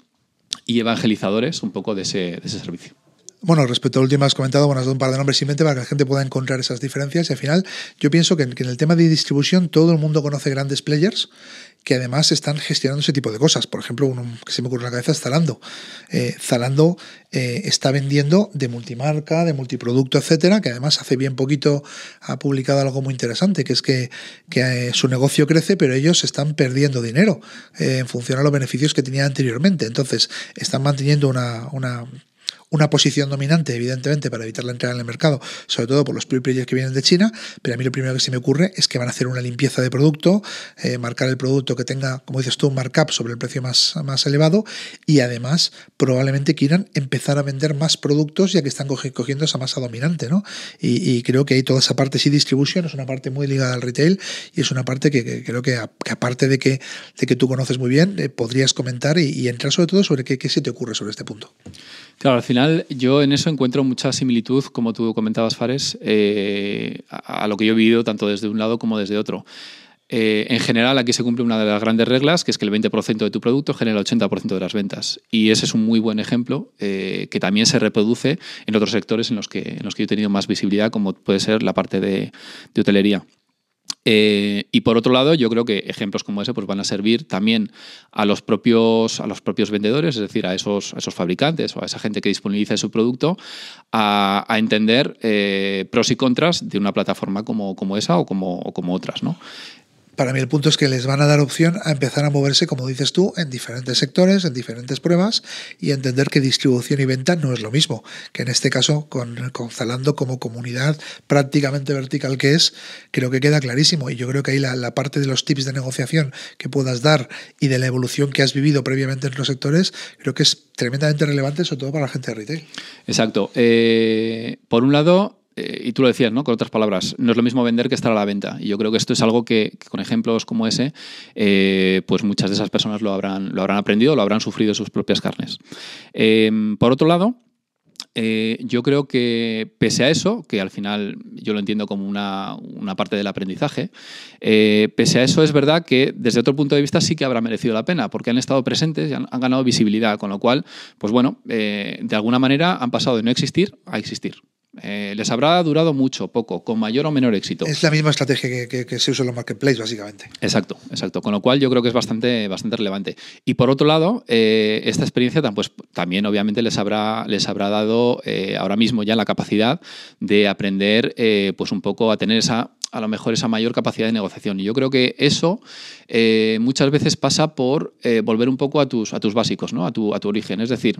y evangelizadores un poco de ese, servicio. Bueno, respecto lo último has comentado, bueno, has dado un par de nombres simplemente para que la gente pueda encontrar esas diferencias y al final yo pienso que en el tema de distribución todo el mundo conoce grandes players que además están gestionando ese tipo de cosas. Por ejemplo, uno que se me ocurre en la cabeza es Zalando. Eh, Zalando eh, está vendiendo de multimarca, de multiproducto, etcétera, que además hace bien poquito ha publicado algo muy interesante, que es que, eh, su negocio crece, pero ellos están perdiendo dinero en función a los beneficios que tenía anteriormente. Entonces, están manteniendo una una posición dominante, evidentemente, para evitar la entrada en el mercado, sobre todo por los pre players que vienen de China, pero a mí lo primero que se me ocurre es que van a hacer una limpieza de producto, eh, marcar el producto que tenga, como dices tú, un markup sobre el precio más, más elevado y además probablemente quieran empezar a vender más productos ya que están cogiendo esa masa dominante, ¿no? Y, creo que hay toda esa parte, sí, distribución es una parte muy ligada al retail y es una parte que, creo que, aparte de que, de que tú conoces muy bien, eh, podrías comentar y, entrar sobre todo sobre qué, qué se te ocurre sobre este punto. Claro, al final yo en eso encuentro mucha similitud, como tú comentabas, Fares, eh, a, lo que yo he vivido tanto desde un lado como desde otro. Eh, en general, aquí se cumple una de las grandes reglas, que es que el 20% de tu producto genera el 80% de las ventas. Y ese es un muy buen ejemplo eh, que también se reproduce en otros sectores en los, que, en los que yo he tenido más visibilidad, como puede ser la parte de hotelería. Eh, y por otro lado, yo creo que ejemplos como ese pues, van a servir también a los propios, a los propios vendedores, es decir, a esos, esos fabricantes o a esa gente que disponibiliza su producto, a, entender eh, pros y contras de una plataforma como, esa o como, como otras. ¿no? para mí el punto es que les van a dar opción a empezar a moverse, como dices tú, en diferentes sectores, en diferentes pruebas y entender que distribución y venta no es lo mismo, que en este caso con, Zalando como comunidad prácticamente vertical que es, creo que queda clarísimo y yo creo que ahí la, parte de los tips de negociación que puedas dar y de la evolución que has vivido previamente en los sectores, creo que es tremendamente relevante sobre todo para la gente de retail. Exacto. Eh, por un lado, eh, y tú lo decías, ¿no? Con otras palabras, no es lo mismo vender que estar a la venta. Y yo creo que esto es algo que, con ejemplos como ese, eh, pues muchas de esas personas lo habrán, lo habrán aprendido, lo habrán sufrido en sus propias carnes. Em, por otro lado, eh, yo creo que pese a eso, que al final yo lo entiendo como una, parte del aprendizaje, pese a eso es verdad que desde otro punto de vista sí que habrá merecido la pena, porque han estado presentes y han, ganado visibilidad, con lo cual, pues bueno, de alguna manera han pasado de no existir a existir. Eh, les habrá durado mucho, poco, con mayor o menor éxito. Es la misma estrategia que, se usa en los marketplaces, básicamente. Exacto, exacto. Con lo cual yo creo que es bastante, bastante relevante. Y por otro lado, eh, esta experiencia pues, también obviamente les habrá, les habrá dado eh, ahora mismo ya la capacidad de aprender pues un poco a tener esa a lo mejor esa mayor capacidad de negociación. Y yo creo que eso muchas veces pasa por volver un poco a tus, a tus básicos, ¿no? a, tu, a tu origen. Es decir,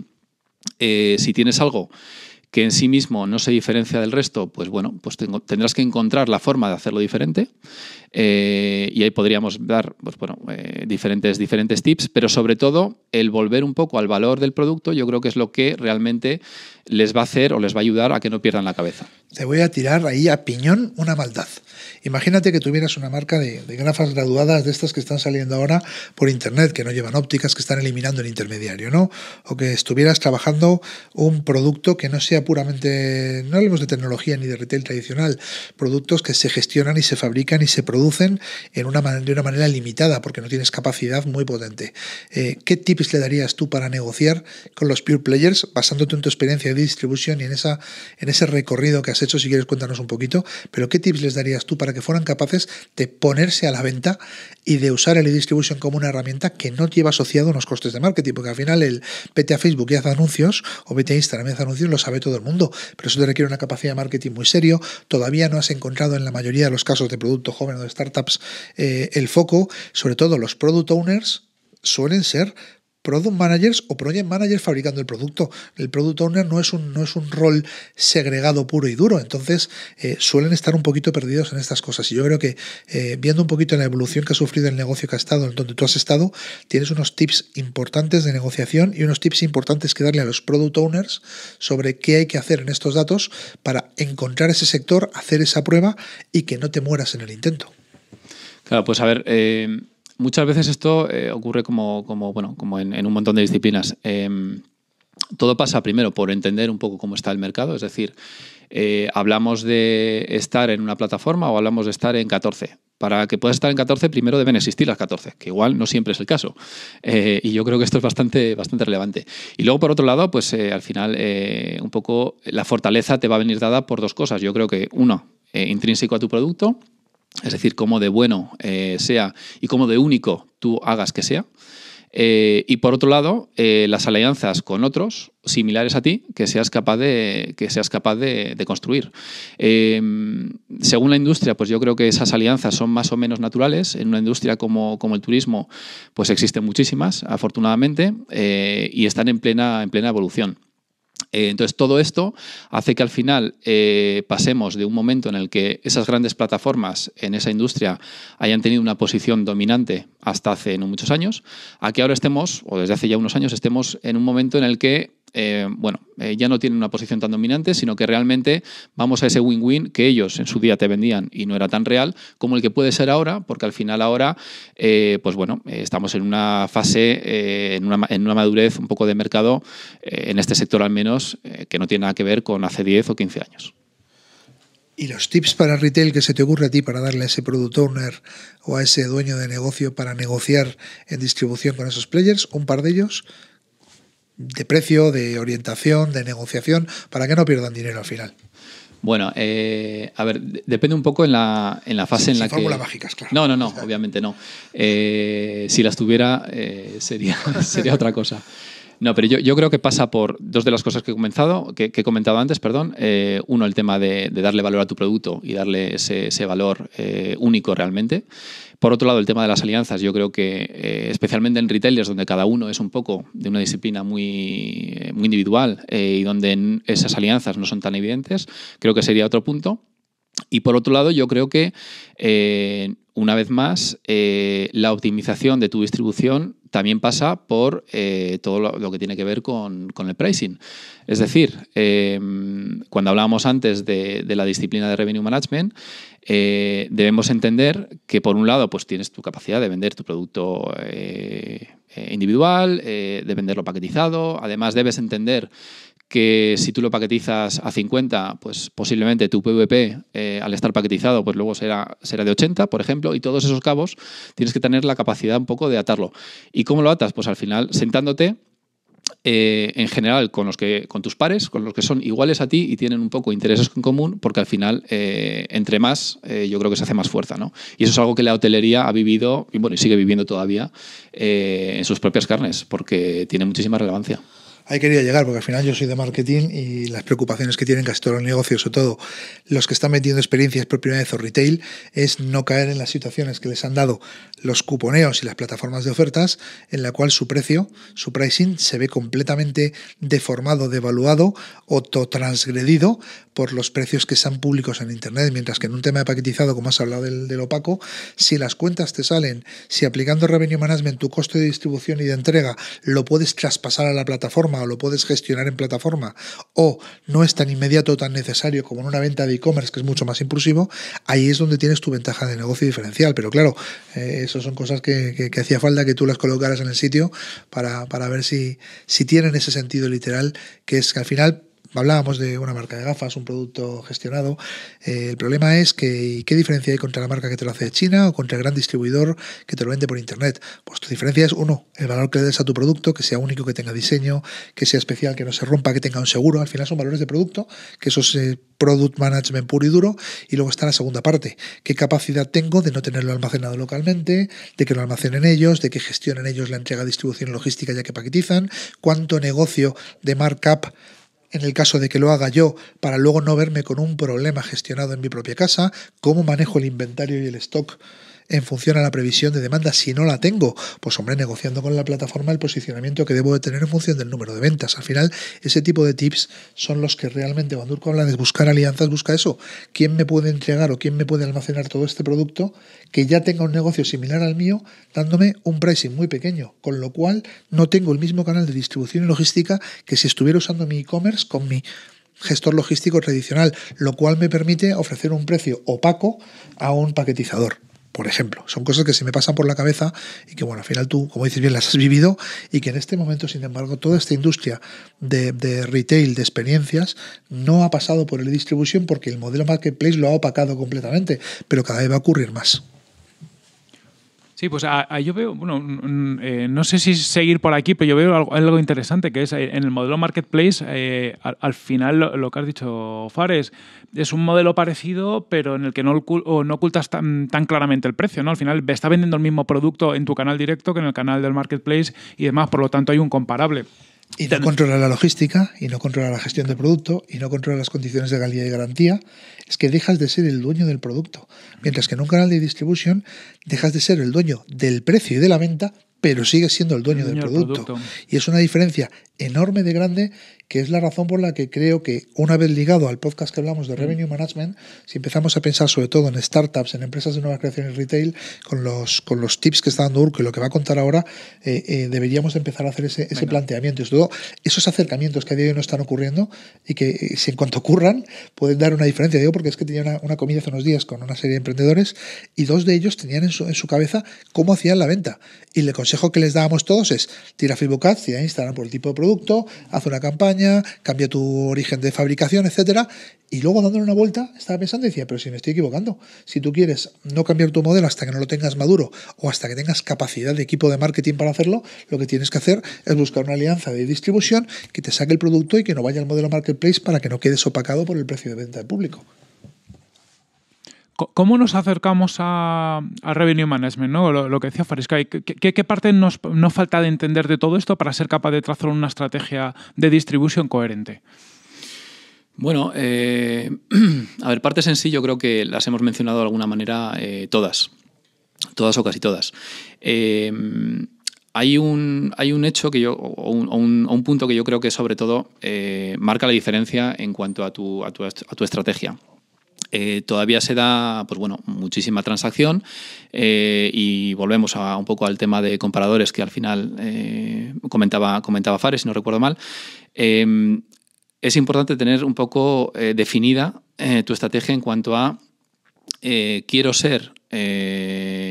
si tienes algo que en sí mismo no se diferencia del resto, pues bueno, pues tendrás que encontrar la forma de hacerlo diferente. Eh, y ahí podríamos dar pues bueno, eh, diferentes, diferentes tips, pero sobre todo el volver un poco al valor del producto, yo creo que es lo que realmente les va a hacer o les va a ayudar a que no pierdan la cabeza. Te voy a tirar ahí a piñón una maldad. Imagínate que tuvieras una marca de, grafas gafas graduadas de estas que están saliendo ahora por internet, que no llevan ópticas, que están eliminando el intermediario, ¿no? O que estuvieras trabajando un producto que no sea puramente, no hablemos de tecnología ni de retail tradicional, productos que se gestionan y se fabrican y se producen en una, de una manera limitada, porque no tienes capacidad muy potente. Eh, ¿Qué tips le darías tú para negociar con los pure players basándote en tu experiencia distribución y en, esa, en ese recorrido que has hecho, si quieres cuéntanos un poquito, pero ¿qué tips les darías tú para que fueran capaces de ponerse a la venta y de usar el e-distribution como una herramienta que no lleva asociado unos costes de marketing? Porque al final el vete a Facebook y hace anuncios o vete a Instagram y haz anuncios lo sabe todo el mundo, pero eso te requiere una capacidad de marketing muy serio, todavía no has encontrado en la mayoría de los casos de producto joven o de startups eh, el foco, sobre todo los product owners suelen ser product managers o project managers fabricando el producto. El product owner no es un, no es un rol segregado puro y duro, entonces eh, suelen estar un poquito perdidos en estas cosas. Y yo creo que eh, viendo un poquito la evolución que ha sufrido el negocio que ha estado, en donde tú has estado, tienes unos tips importantes de negociación y unos tips importantes que darle a los product owners sobre qué hay que hacer en estos datos para encontrar ese sector, hacer esa prueba y que no te mueras en el intento. Claro, pues a ver, eh, Muchas veces esto eh, ocurre como, como, bueno, como en, un montón de disciplinas. Em, todo pasa primero por entender un poco cómo está el mercado, es decir, eh, hablamos de estar en una plataforma o hablamos de estar en 14. Para que puedas estar en 14, primero deben existir las 14, que igual no siempre es el caso. Eh, y yo creo que esto es bastante, bastante relevante. Y luego, por otro lado, pues al final, un poco la fortaleza te va a venir dada por dos cosas. Yo creo que, uno, intrínseco a tu producto es decir, cómo de bueno eh, sea y cómo de único tú hagas que sea. Eh, y por otro lado, eh, las alianzas con otros similares a ti que seas capaz de, que seas capaz de, construir. Em, según la industria, pues yo creo que esas alianzas son más o menos naturales. En una industria como, como el turismo, pues existen muchísimas, afortunadamente, y están en plena, en plena evolución. Eh, entonces, todo esto hace que al final eh, pasemos de un momento en el que esas grandes plataformas en esa industria hayan tenido una posición dominante hasta hace no muchos años, a que ahora estemos, o desde hace ya unos años, estemos en un momento en el que eh, bueno, eh, ya no tienen una posición tan dominante, sino que realmente vamos a ese win-win que ellos en su día te vendían y no era tan real como el que puede ser ahora, porque al final ahora, eh, pues bueno, estamos en una fase, en una, en, una, madurez un poco de mercado, en este sector al menos, que no tiene nada que ver con hace 10 o 15 años. ¿Y los tips para retail que se te ocurre a ti para darle a ese product owner o a ese dueño de negocio para negociar en distribución con esos players? ¿Un par de ellos? de precio, de orientación, de negociación, para que no pierdan dinero al final. Bueno, eh, a ver, depende un poco en la, en la fase en la que. claro. No, no, no, obviamente no. Eh, si las tuviera, eh, sería, sería otra cosa. No, pero yo, creo que pasa por dos de las cosas que he comenzado, que, he comentado antes, perdón. Eh, uno, el tema de, darle valor a tu producto y darle ese, valor eh, único realmente. Por otro lado, el tema de las alianzas, yo creo que eh, especialmente en retailers, donde cada uno es un poco de una disciplina muy, individual y donde esas alianzas no son tan evidentes, creo que sería otro punto. Y por otro lado, yo creo que una vez más, eh, la optimización de tu distribución también pasa por eh, todo lo, que tiene que ver con, el pricing. Es decir, eh, cuando hablábamos antes de, la disciplina de revenue management, debemos entender que por un lado pues, tienes tu capacidad de vender tu producto individual, de venderlo paquetizado, además debes entender que si tú lo paquetizas a 50, pues posiblemente tu PVP, eh, al estar paquetizado, pues luego será, será de 80, por ejemplo, y todos esos cabos tienes que tener la capacidad un poco de atarlo. ¿Y cómo lo atas? Pues al final, sentándote eh, en general con los que con tus pares, con los que son iguales a ti y tienen un poco intereses en común, porque al final eh, entre más yo creo que se hace más fuerza, Y eso es algo que la hotelería ha vivido y bueno y sigue viviendo todavía en sus propias carnes, porque tiene muchísima relevancia ahí quería llegar, porque al final yo soy de marketing y las preocupaciones que tienen casi todos los negocios, o todo los que están metiendo experiencias por primera vez o retail, es no caer en las situaciones que les han dado los cuponeos y las plataformas de ofertas, en la cual su precio, su pricing, se ve completamente deformado, devaluado o transgredido por los precios que sean públicos en Internet, mientras que en un tema de paquetizado, como has hablado del, del opaco, si las cuentas te salen, si aplicando revenue management tu coste de distribución y de entrega lo puedes traspasar a la plataforma, lo puedes gestionar en plataforma o no es tan inmediato o tan necesario como en una venta de e-commerce que es mucho más impulsivo, ahí es donde tienes tu ventaja de negocio diferencial. Pero claro, eh, eso son cosas que, hacía falta que tú las colocaras en el sitio para, ver si, si tienen ese sentido literal, que es que al final hablábamos de una marca de gafas, un producto gestionado. Eh, el problema es que ¿qué diferencia hay contra la marca que te lo hace de China o contra el gran distribuidor que te lo vende por internet? Pues tu diferencia es uno, el valor que le des a tu producto, que sea único, que tenga diseño, que sea especial, que no se rompa, que tenga un seguro. Al final son valores de producto, que eso es eh, product management puro y duro. Y luego está la segunda parte, qué capacidad tengo de no tenerlo almacenado localmente, de que lo almacenen ellos, de que gestionen ellos la entrega, distribución y logística ya que paquetizan, cuánto negocio de markup en el caso de que lo haga yo para luego no verme con un problema gestionado en mi propia casa, cómo manejo el inventario y el stock en función a la previsión de demanda. Si no la tengo, pues hombre, negociando con la plataforma el posicionamiento que debo de tener en función del número de ventas. Al final, ese tipo de tips son los que realmente cuando Urco habla de buscar alianzas, busca eso. ¿Quién me puede entregar o quién me puede almacenar todo este producto que ya tenga un negocio similar al mío, dándome un pricing muy pequeño? Con lo cual, no tengo el mismo canal de distribución y logística que si estuviera usando mi e-commerce con mi gestor logístico tradicional, lo cual me permite ofrecer un precio opaco a un paquetizador por ejemplo. Son cosas que se me pasan por la cabeza y que, bueno, al final tú, como dices bien, las has vivido y que en este momento, sin embargo, toda esta industria de, retail, de experiencias, no ha pasado por el distribución porque el modelo marketplace lo ha opacado completamente, pero cada vez va a ocurrir más. Sí, pues yo veo, bueno, eh, no sé si seguir por aquí, pero yo veo algo, interesante, que es eh, en el modelo marketplace, eh, al, final lo, que has dicho, Fares, es un modelo parecido, pero en el que no, ocultas tan, tan, claramente el precio, ¿no? Al final está vendiendo el mismo producto en tu canal directo que en el canal del marketplace y demás, por lo tanto hay un comparable y no controla la logística, y no controla la gestión del producto, y no controla las condiciones de calidad y garantía, es que dejas de ser el dueño del producto. Mientras que en un canal de distribución dejas de ser el dueño del precio y de la venta, pero sigues siendo el dueño, del, producto. Y es una diferencia enorme de grande, que es la razón por la que creo que una vez ligado al podcast que hablamos de mm. Revenue Management, si empezamos a pensar sobre todo en startups, en empresas de nueva creación retail, con los, con los tips que está dando Urco y lo que va a contar ahora, eh, eh, deberíamos empezar a hacer ese, ese planteamiento. Y todo, esos acercamientos que a día de hoy no están ocurriendo y que eh, si en cuanto ocurran pueden dar una diferencia. Digo porque es que tenía una, comida hace unos días con una serie de emprendedores y dos de ellos tenían en su, su cabeza cómo hacían la venta. Y el consejo que les dábamos todos es, tira Facebook Ads, tira Instagram por el tipo de producto, producto, haz una campaña, cambia tu origen de fabricación, etcétera. Y luego dándole una vuelta, estaba pensando y decía, pero si me estoy equivocando, si tú quieres no cambiar tu modelo hasta que no lo tengas maduro o hasta que tengas capacidad de equipo de marketing para hacerlo, lo que tienes que hacer es buscar una alianza de distribución que te saque el producto y que no vaya al modelo marketplace para que no quedes opacado por el precio de venta del público. ¿Cómo nos acercamos a, Revenue Management? Lo, que decía Farisca, ¿qué, parte nos, falta de entender de todo esto para ser capaz de trazar una estrategia de distribución coherente? Bueno, eh, a ver, parte en creo que las hemos mencionado de alguna manera eh, todas, todas o casi todas. Eh, hay un, hay un hecho que yo, o un, o punto que yo creo que sobre todo marca la diferencia en cuanto a tu, a tu, a tu estrategia. Eh, todavía se da pues bueno, muchísima transacción eh, y volvemos a, un poco al tema de comparadores que al final eh, comentaba, comentaba Fares, si no recuerdo mal. Em, es importante tener un poco definida tu estrategia en cuanto a quiero ser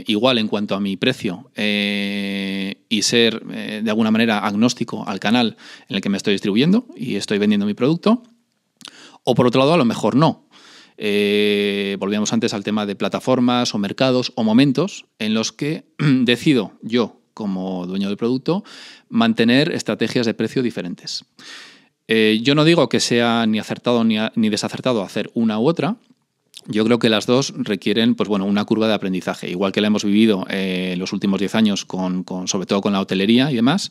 igual en cuanto a mi precio y ser de alguna manera agnóstico al canal en el que me estoy distribuyendo y estoy vendiendo mi producto. O por otro lado, a lo mejor no. Eh, volvíamos antes al tema de plataformas o mercados o momentos en los que decido yo, como dueño del producto, mantener estrategias de precio diferentes. Eh, yo no digo que sea ni acertado ni desacertado hacer una u otra, yo creo que las dos requieren, pues bueno, una curva de aprendizaje, igual que la hemos vivido en eh, los últimos 10 años, con, sobre todo con la hotelería y demás.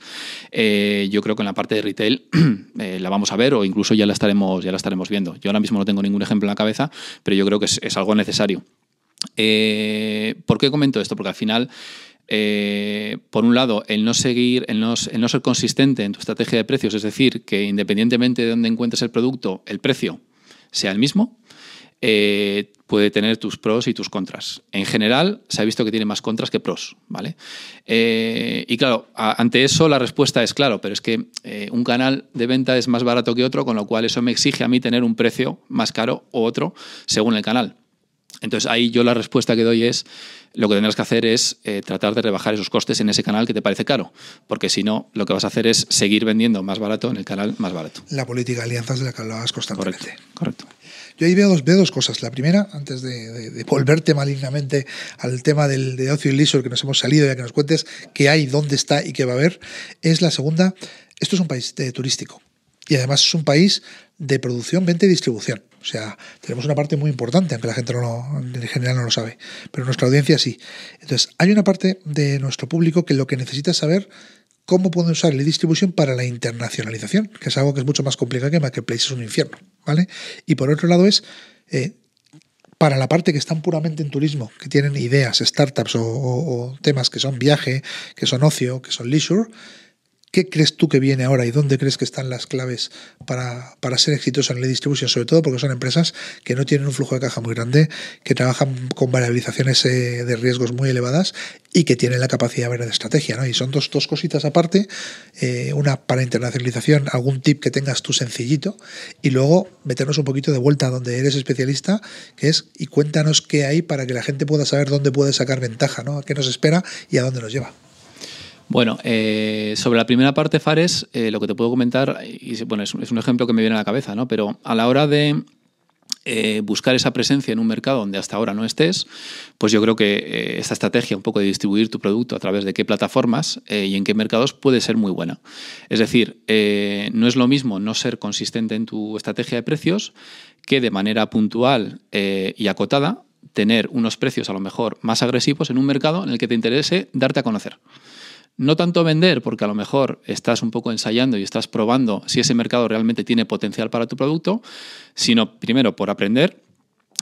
Eh, yo creo que en la parte de retail eh, la vamos a ver o incluso ya la estaremos, ya la estaremos viendo. Yo ahora mismo no tengo ningún ejemplo en la cabeza, pero yo creo que es, algo necesario. ¿Por qué comento esto? Porque al final por un lado, el no seguir, el no, ser consistente en tu estrategia de precios, es decir, que independientemente de dónde encuentres el producto, el precio sea el mismo. Eh, puede tener tus pros y tus contras. En general, se ha visto que tiene más contras que pros, ¿vale? Eh, y claro, ante eso la respuesta es claro, pero es que eh, un canal de venta es más barato que otro, con lo cual eso me exige a mí tener un precio más caro o otro según el canal. Entonces ahí yo la respuesta que doy es, lo que tendrás que hacer es tratar de rebajar esos costes en ese canal que te parece caro, porque si no, lo que vas a hacer es seguir vendiendo más barato en el canal más barato. La política de alianzas de la que hablabas constantemente. correcto. Yo ahí veo dos, cosas. La primera, antes de, volverte malignamente al tema del, de ocio y liso que nos hemos salido, ya que nos cuentes qué hay, dónde está y qué va a haber, es la segunda, esto es un país eh, turístico y además es un país de producción, venta y distribución. O sea, tenemos una parte muy importante, aunque la gente no en general no lo sabe, pero nuestra audiencia sí. Entonces, hay una parte de nuestro público que lo que necesita saber cómo pueden usar la distribución para la internacionalización, que es algo que es mucho más complicado que Marketplace es un infierno, ¿vale? Y por otro lado es eh, para la parte que están puramente en turismo, que tienen ideas, startups o temas que son viaje, que son ocio, que son leisure, ¿Qué crees tú que viene ahora y dónde crees que están las claves para, para ser exitoso en la distribución? Sobre todo porque son empresas que no tienen un flujo de caja muy grande, que trabajan con variabilizaciones eh, de riesgos muy elevadas y que tienen la capacidad de ver de estrategia. ¿no? Y son dos, dos cositas aparte, eh, una para internacionalización, algún tip que tengas tú sencillito, y luego meternos un poquito de vuelta a donde eres especialista, que es, y cuéntanos qué hay para que la gente pueda saber dónde puede sacar ventaja, ¿no? a qué nos espera y a dónde nos lleva. Bueno, eh, sobre la primera parte, Fares, eh, lo que te puedo comentar, y bueno, es, un ejemplo que me viene a la cabeza, ¿no? Pero a la hora de eh, buscar esa presencia en un mercado donde hasta ahora no estés, pues yo creo que esta estrategia un poco de distribuir tu producto a través de qué plataformas y en qué mercados puede ser muy buena. Es decir, no es lo mismo no ser consistente en tu estrategia de precios que de manera puntual y acotada tener unos precios a lo mejor más agresivos en un mercado en el que te interese darte a conocer. No tanto vender, porque a lo mejor estás un poco ensayando y estás probando si ese mercado realmente tiene potencial para tu producto, sino primero por aprender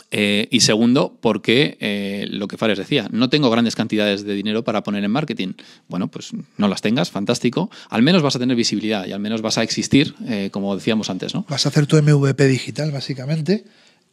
eh, y segundo, porque eh, lo que Fares decía, no tengo grandes cantidades de dinero para poner en marketing. Bueno, pues no las tengas, fantástico. Al menos vas a tener visibilidad y al menos vas a existir, eh, como decíamos antes. ¿no? Vas a hacer tu MVP digital, básicamente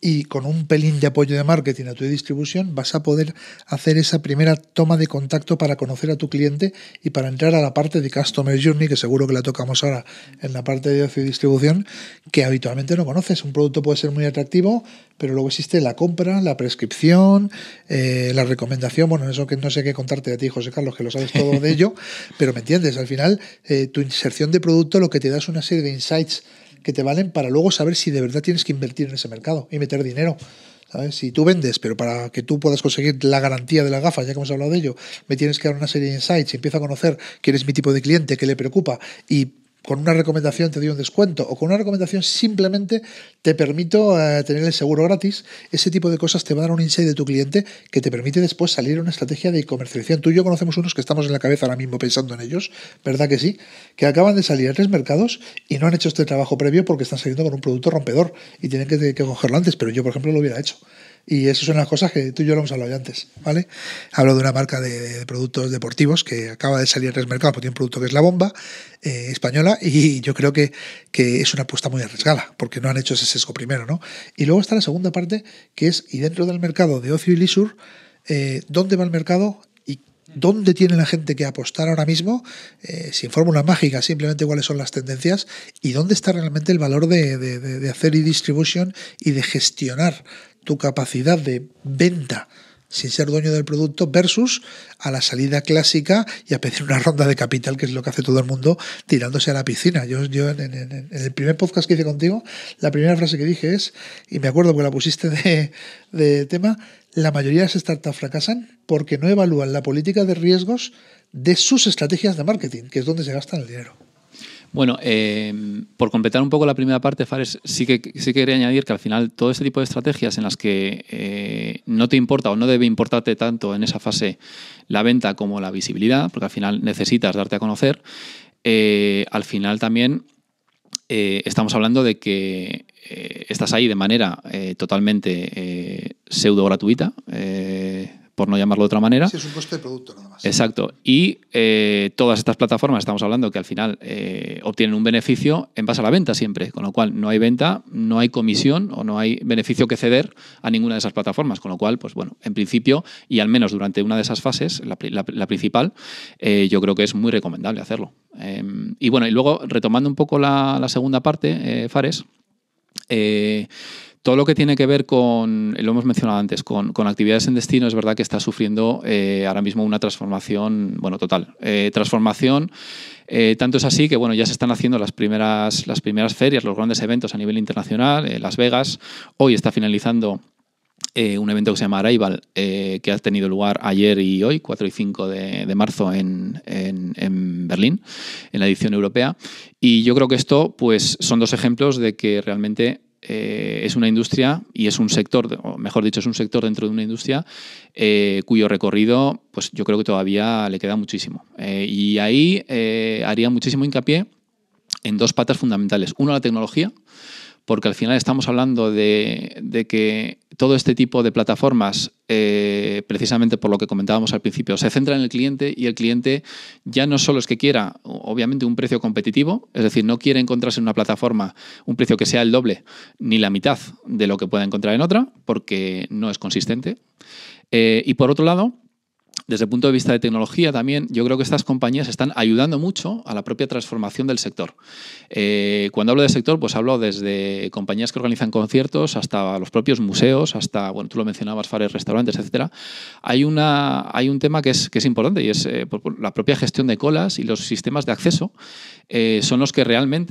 y con un pelín de apoyo de marketing a tu distribución vas a poder hacer esa primera toma de contacto para conocer a tu cliente y para entrar a la parte de Customer Journey, que seguro que la tocamos ahora en la parte de distribución, que habitualmente no conoces. Un producto puede ser muy atractivo, pero luego existe la compra, la prescripción, eh, la recomendación, bueno, eso que no sé qué contarte a ti, José Carlos, que lo sabes todo de ello, pero me entiendes, al final eh, tu inserción de producto lo que te da es una serie de insights que te valen para luego saber si de verdad tienes que invertir en ese mercado y meter dinero. Si tú vendes, pero para que tú puedas conseguir la garantía de las gafas, ya que hemos hablado de ello, me tienes que dar una serie de insights, empiezo a conocer quién es mi tipo de cliente, qué le preocupa y con una recomendación te doy un descuento o con una recomendación simplemente te permito eh, tener el seguro gratis, ese tipo de cosas te va a dar un insight de tu cliente que te permite después salir una estrategia de comercialización. Tú y yo conocemos unos que estamos en la cabeza ahora mismo pensando en ellos, ¿verdad que sí? Que acaban de salir a tres mercados y no han hecho este trabajo previo porque están saliendo con un producto rompedor y tienen que cogerlo antes, pero yo por ejemplo lo hubiera hecho. Y eso son las cosas que tú y yo lo hemos hablado ya antes, ¿vale? Hablo de una marca de, productos deportivos que acaba de salir en mercado, porque tiene un producto que es la bomba eh, española y yo creo que, que es una apuesta muy arriesgada, porque no han hecho ese sesgo primero, ¿no? Y luego está la segunda parte, que es, y dentro del mercado de ocio y lisur, eh, ¿dónde va el mercado? y dónde tiene la gente que apostar ahora mismo, eh, sin fórmula mágica simplemente cuáles son las tendencias y dónde está realmente el valor de, de hacer e-distribution y de gestionar tu capacidad de venta sin ser dueño del producto versus a la salida clásica y a pedir una ronda de capital, que es lo que hace todo el mundo tirándose a la piscina. Yo, en, el primer podcast que hice contigo, la primera frase que dije es, y me acuerdo que la pusiste de, de tema, la mayoría de las startups fracasan porque no evalúan la política de riesgos de sus estrategias de marketing, que es donde se gastan el dinero. Bueno, eh, por completar un poco la primera parte, Fares, sí que, sí quería añadir que al final todo este tipo de estrategias en las que eh, no te importa o no debe importarte tanto en esa fase la venta como la visibilidad, porque al final necesitas darte a conocer, eh, al final también estamos hablando de que estás ahí de manera totalmente pseudo gratuita por no llamarlo de otra manera. es un coste de producto nada más. Exacto. Y eh, todas estas plataformas, estamos hablando que al final eh, obtienen un beneficio en base a la venta siempre, con lo cual no hay venta, no hay comisión o no hay beneficio que ceder a ninguna de esas plataformas, con lo cual, pues bueno, en principio, y al menos durante una de esas fases, la, principal, eh, yo creo que es muy recomendable hacerlo. Em, y bueno, y luego retomando un poco la, segunda parte, Fares, eh, todo lo que tiene que ver con, lo hemos mencionado antes, con, actividades en destino, es verdad que está sufriendo eh, ahora mismo una transformación, bueno, total. Eh, transformación, eh, tanto es así que, bueno, ya se están haciendo las primeras, las primeras ferias, los grandes eventos a nivel internacional, Las Vegas. Hoy está finalizando un evento que se llama Arrival, que ha tenido lugar ayer y hoy, 4 y 5 de, marzo, en, en, Berlín, en la edición europea. Y yo creo que esto, pues, son dos ejemplos de que realmente eh, es una industria y es un sector, o mejor dicho, es un sector dentro de una industria eh, cuyo recorrido, pues yo creo que todavía le queda muchísimo. Eh, y ahí haría muchísimo hincapié en dos patas fundamentales. Uno, la tecnología porque al final estamos hablando de, que todo este tipo de plataformas, eh, precisamente por lo que comentábamos al principio, se centra en el cliente y el cliente ya no solo es que quiera, obviamente, un precio competitivo, es decir, no quiere encontrarse en una plataforma un precio que sea el doble ni la mitad de lo que pueda encontrar en otra, porque no es consistente. Eh, y por otro lado, desde el punto de vista de tecnología también, yo creo que estas compañías están ayudando mucho a la propia transformación del sector. Eh, cuando hablo de sector, pues hablo desde compañías que organizan conciertos hasta los propios museos, hasta, bueno, tú lo mencionabas, fares, restaurantes, etcétera. Hay, una, hay un tema que es, que es importante y es eh, la propia gestión de colas y los sistemas de acceso eh, son los que realmente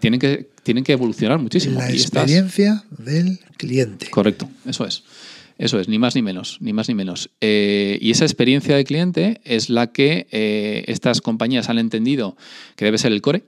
tienen, que, tienen que evolucionar muchísimo. La experiencia del cliente. Correcto, eso es. Eso es, ni más ni menos, ni más ni menos. Eh, y esa experiencia de cliente es la que eh, estas compañías han entendido que debe ser el core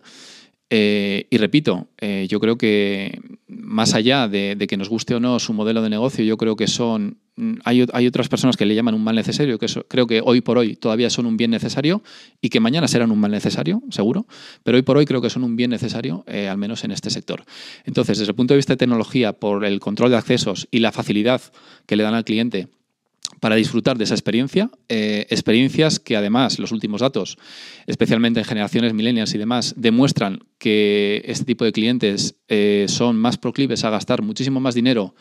eh, y repito, eh, yo creo que más allá de, que nos guste o no su modelo de negocio, yo creo que son. Mm, hay, otras personas que le llaman un mal necesario, que creo que hoy por hoy todavía son un bien necesario y que mañana serán un mal necesario, seguro, pero hoy por hoy creo que son un bien necesario, eh, al menos en este sector. Entonces, desde el punto de vista de tecnología, por el control de accesos y la facilidad que le dan al cliente para disfrutar de esa experiencia. Eh, experiencias que además los últimos datos, especialmente en generaciones millennials y demás, demuestran que este tipo de clientes eh, son más proclives a gastar muchísimo más dinero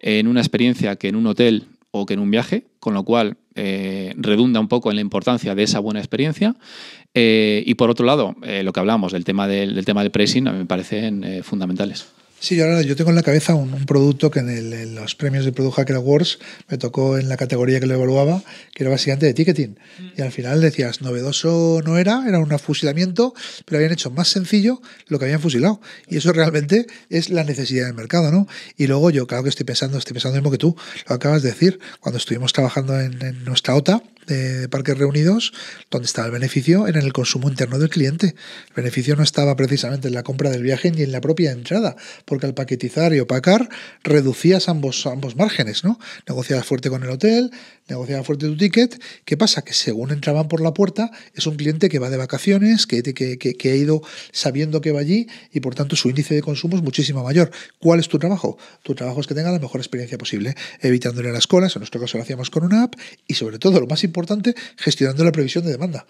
en una experiencia que en un hotel o que en un viaje, con lo cual eh, redunda un poco en la importancia de esa buena experiencia. y por otro lado, lo que hablamos del tema del, del tema del pricing, a mí me parecen fundamentales. Sí, yo, ahora, tengo en la cabeza un, producto que en, los premios de Product Hacker Awards me tocó en la categoría que lo evaluaba, que era básicamente de ticketing. Mm. Y al final decías, novedoso no era, era un fusilamiento, pero habían hecho más sencillo lo que habían fusilado. Y eso realmente es la necesidad del mercado, ¿no? Y luego yo, claro que estoy pensando, estoy pensando lo mismo que tú, lo acabas de decir, cuando estuvimos trabajando en, en nuestra OTA, de, parques reunidos, donde estaba el beneficio era en el consumo interno del cliente. El beneficio no estaba precisamente en la compra del viaje ni en la propia entrada, porque al paquetizar y opacar reducías ambos, ambos márgenes, ¿no? Negociabas fuerte con el hotel, negociabas fuerte tu ticket. ¿Qué pasa? Que según entraban por la puerta, es un cliente que va de vacaciones, que, que, que ha ido sabiendo que va allí y por tanto su índice de consumo es muchísimo mayor. ¿Cuál es tu trabajo? Tu trabajo es que tenga la mejor experiencia posible, evitándole las colas, en nuestro caso lo hacíamos con una app, y sobre todo, lo más importante, gestionando la previsión de demanda.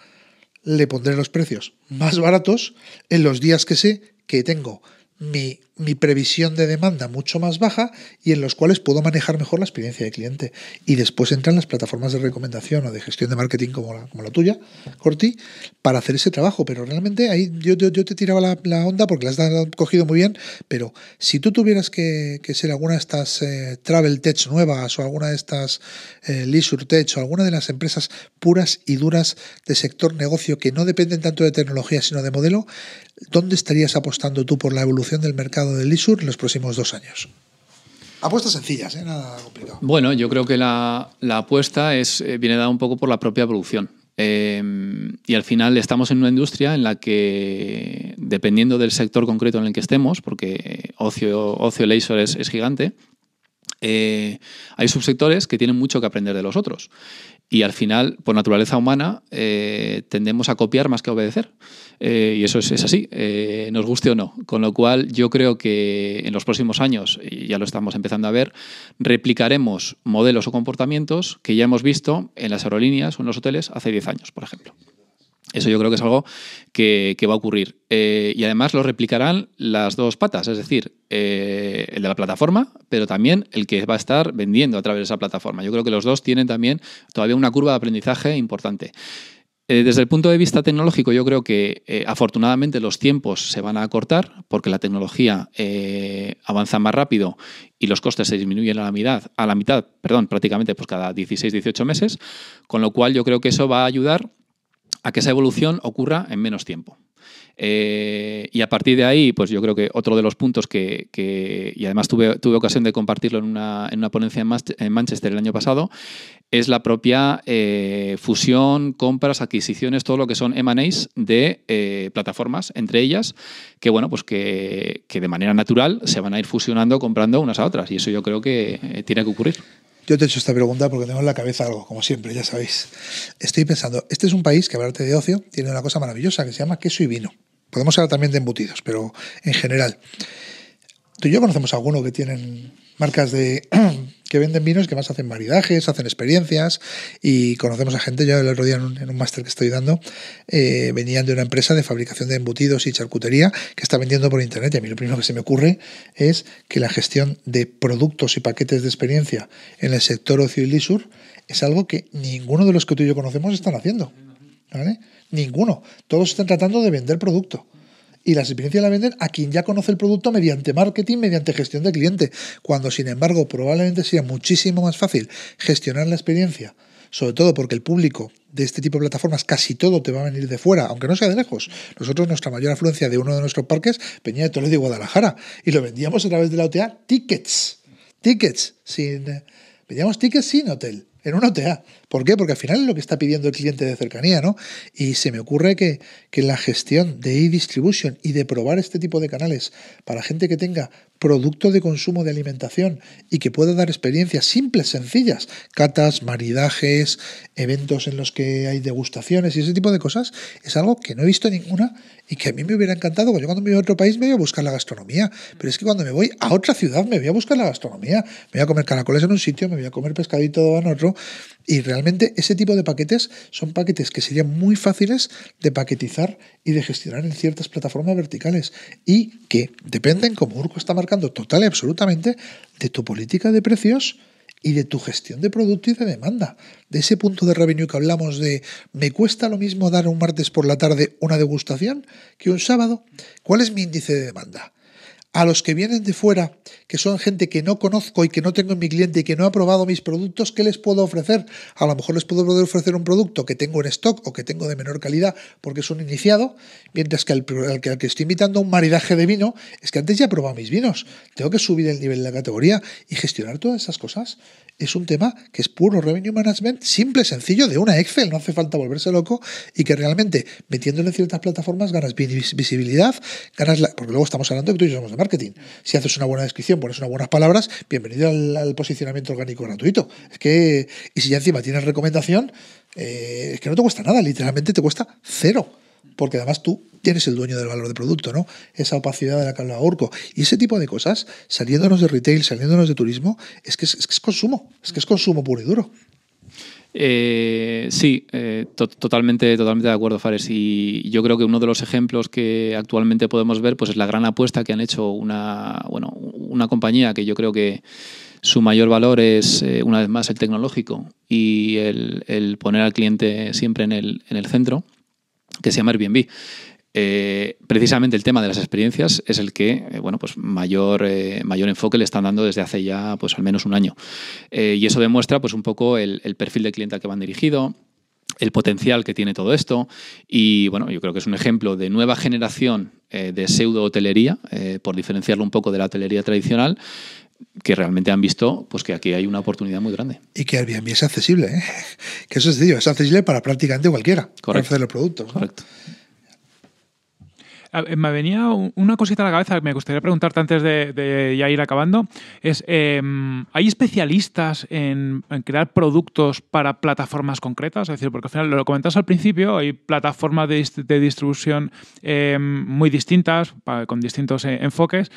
Le pondré los precios más baratos en los días que sé que tengo mi mi previsión de demanda mucho más baja y en los cuales puedo manejar mejor la experiencia de cliente. Y después entran las plataformas de recomendación o de gestión de marketing como la, como la tuya, Corti, para hacer ese trabajo. Pero realmente ahí yo, te tiraba la, onda porque la has cogido muy bien, pero si tú tuvieras que, ser alguna de estas eh, travel tech nuevas o alguna de estas eh, leisure tech o alguna de las empresas puras y duras de sector negocio que no dependen tanto de tecnología sino de modelo, ¿dónde estarías apostando tú por la evolución del mercado? del ISUR los próximos dos años? Apuestas sencillas, ¿eh? nada complicado. Bueno, yo creo que la, apuesta es, eh, viene dada un poco por la propia producción. Eh, y al final estamos en una industria en la que, dependiendo del sector concreto en el que estemos, porque ocio, ocio laser es, gigante, hay subsectores que tienen mucho que aprender de los otros. Y al final, por naturaleza humana, eh, tendemos a copiar más que a obedecer. Eh, y eso es, así, eh, nos guste o no. Con lo cual, yo creo que en los próximos años, y ya lo estamos empezando a ver, replicaremos modelos o comportamientos que ya hemos visto en las aerolíneas o en los hoteles hace 10 años, por ejemplo. Eso yo creo que es algo que, va a ocurrir. Eh, y además lo replicarán las dos patas, es decir, eh, el de la plataforma, pero también el que va a estar vendiendo a través de esa plataforma. Yo creo que los dos tienen también todavía una curva de aprendizaje importante. Eh, desde el punto de vista tecnológico, yo creo que afortunadamente los tiempos se van a acortar porque la tecnología avanza más rápido y los costes se disminuyen a la mitad, a la mitad perdón, prácticamente pues cada 16-18 meses, con lo cual yo creo que eso va a ayudar a que esa evolución ocurra en menos tiempo. Eh, y a partir de ahí, pues yo creo que otro de los puntos que, y además tuve, tuve, ocasión de compartirlo en una, en una ponencia en, Manchester, el año pasado, es la propia eh, fusión, compras, adquisiciones, todo lo que son M&As de eh, plataformas, entre ellas, que bueno, pues que, que, de manera natural se van a ir fusionando, comprando unas a otras. Y eso yo creo que tiene que ocurrir. Yo te he hecho esta pregunta porque tengo en la cabeza algo, como siempre, ya sabéis. Estoy pensando, este es un país que, hablarte de ocio, tiene una cosa maravillosa que se llama queso y vino. Podemos hablar también de embutidos, pero en general. Tú y yo conocemos a alguno que tienen marcas de que venden vinos que más hacen maridajes, hacen experiencias y conocemos a gente. Yo el otro día en un, máster que estoy dando eh, venían de una empresa de fabricación de embutidos y charcutería que está vendiendo por internet y a mí lo primero que se me ocurre es que la gestión de productos y paquetes de experiencia en el sector ocio y lisur es algo que ninguno de los que tú y yo conocemos están haciendo. ¿vale? Ninguno. Todos están tratando de vender producto y las experiencias las venden a quien ya conoce el producto mediante marketing, mediante gestión de cliente, cuando sin embargo probablemente sea muchísimo más fácil gestionar la experiencia, sobre todo porque el público de este tipo de plataformas casi todo te va a venir de fuera, aunque no sea de lejos. Nosotros, nuestra mayor afluencia de uno de nuestros parques, venía de Toledo y Guadalajara, y lo vendíamos a través de la OTA tickets, tickets, sin... Eh, vendíamos tickets sin hotel, en una OTA, ¿Por qué? Porque al final es lo que está pidiendo el cliente de cercanía, ¿no? Y se me ocurre que, que la gestión de e-distribution y de probar este tipo de canales para gente que tenga producto de consumo de alimentación y que pueda dar experiencias simples, sencillas, catas, maridajes, eventos en los que hay degustaciones y ese tipo de cosas, es algo que no he visto ninguna y que a mí me hubiera encantado. Yo cuando me voy a otro país me voy a buscar la gastronomía, pero es que cuando me voy a otra ciudad me voy a buscar la gastronomía, me voy a comer caracoles en un sitio, me voy a comer pescadito en otro y realmente ese tipo de paquetes son paquetes que serían muy fáciles de paquetizar y de gestionar en ciertas plataformas verticales y que dependen, como Urco está marcando total y absolutamente, de tu política de precios y de tu gestión de producto y de demanda. De ese punto de revenue que hablamos de me cuesta lo mismo dar un martes por la tarde una degustación que un sábado. ¿Cuál es mi índice de demanda? a los que vienen de fuera, que son gente que no conozco y que no tengo en mi cliente y que no ha probado mis productos, ¿qué les puedo ofrecer? A lo mejor les puedo ofrecer un producto que tengo en stock o que tengo de menor calidad porque es un iniciado, mientras que al, que, estoy invitando un maridaje de vino es que antes ya he probado mis vinos. Tengo que subir el nivel de la categoría y gestionar todas esas cosas es un tema que es puro revenue management, simple, sencillo, de una Excel, no hace falta volverse loco y que realmente metiéndolo en ciertas plataformas ganas visibilidad, ganas la, porque luego estamos hablando que tú y yo somos de marketing. Si haces una buena descripción, pones unas buenas palabras, bienvenido al, posicionamiento orgánico gratuito. Es que, y si ya encima tienes recomendación, eh, es que no te cuesta nada, literalmente te cuesta cero porque además tú tienes el dueño del valor de producto, ¿no? Esa opacidad de la que de Urco. Y ese tipo de cosas, saliéndonos de retail, saliéndonos de turismo, es que es, consumo, es que es consumo puro y duro. Eh, sí, eh, totalmente, totalmente de acuerdo, Fares. Y yo creo que uno de los ejemplos que actualmente podemos ver pues, es la gran apuesta que han hecho una, bueno, una compañía que yo creo que su mayor valor es, eh, una vez más, el tecnológico y el, poner al cliente siempre en el, en el centro que se llama Airbnb. Eh, precisamente el tema de las experiencias es el que eh, bueno, pues mayor, eh, mayor enfoque le están dando desde hace ya pues, al menos un año. y eso demuestra pues, un poco el, perfil de cliente que van dirigido, el potencial que tiene todo esto. Y bueno, yo creo que es un ejemplo de nueva generación de pseudo hotelería, por diferenciarlo un poco de la hotelería tradicional, que realmente han visto pues que aquí hay una oportunidad muy grande. Y que Airbnb es accesible, ¿eh? que eso es sencillo, es accesible para prácticamente cualquiera, para hacer los productos. Correcto. Me venía una cosita a la cabeza que me gustaría preguntarte antes de, ya ir acabando. Es, em, ¿Hay especialistas en, crear productos para plataformas concretas? Es decir, porque al final lo comentas al principio, hay plataformas de, distribución em, muy distintas, con distintos eh, enfoques.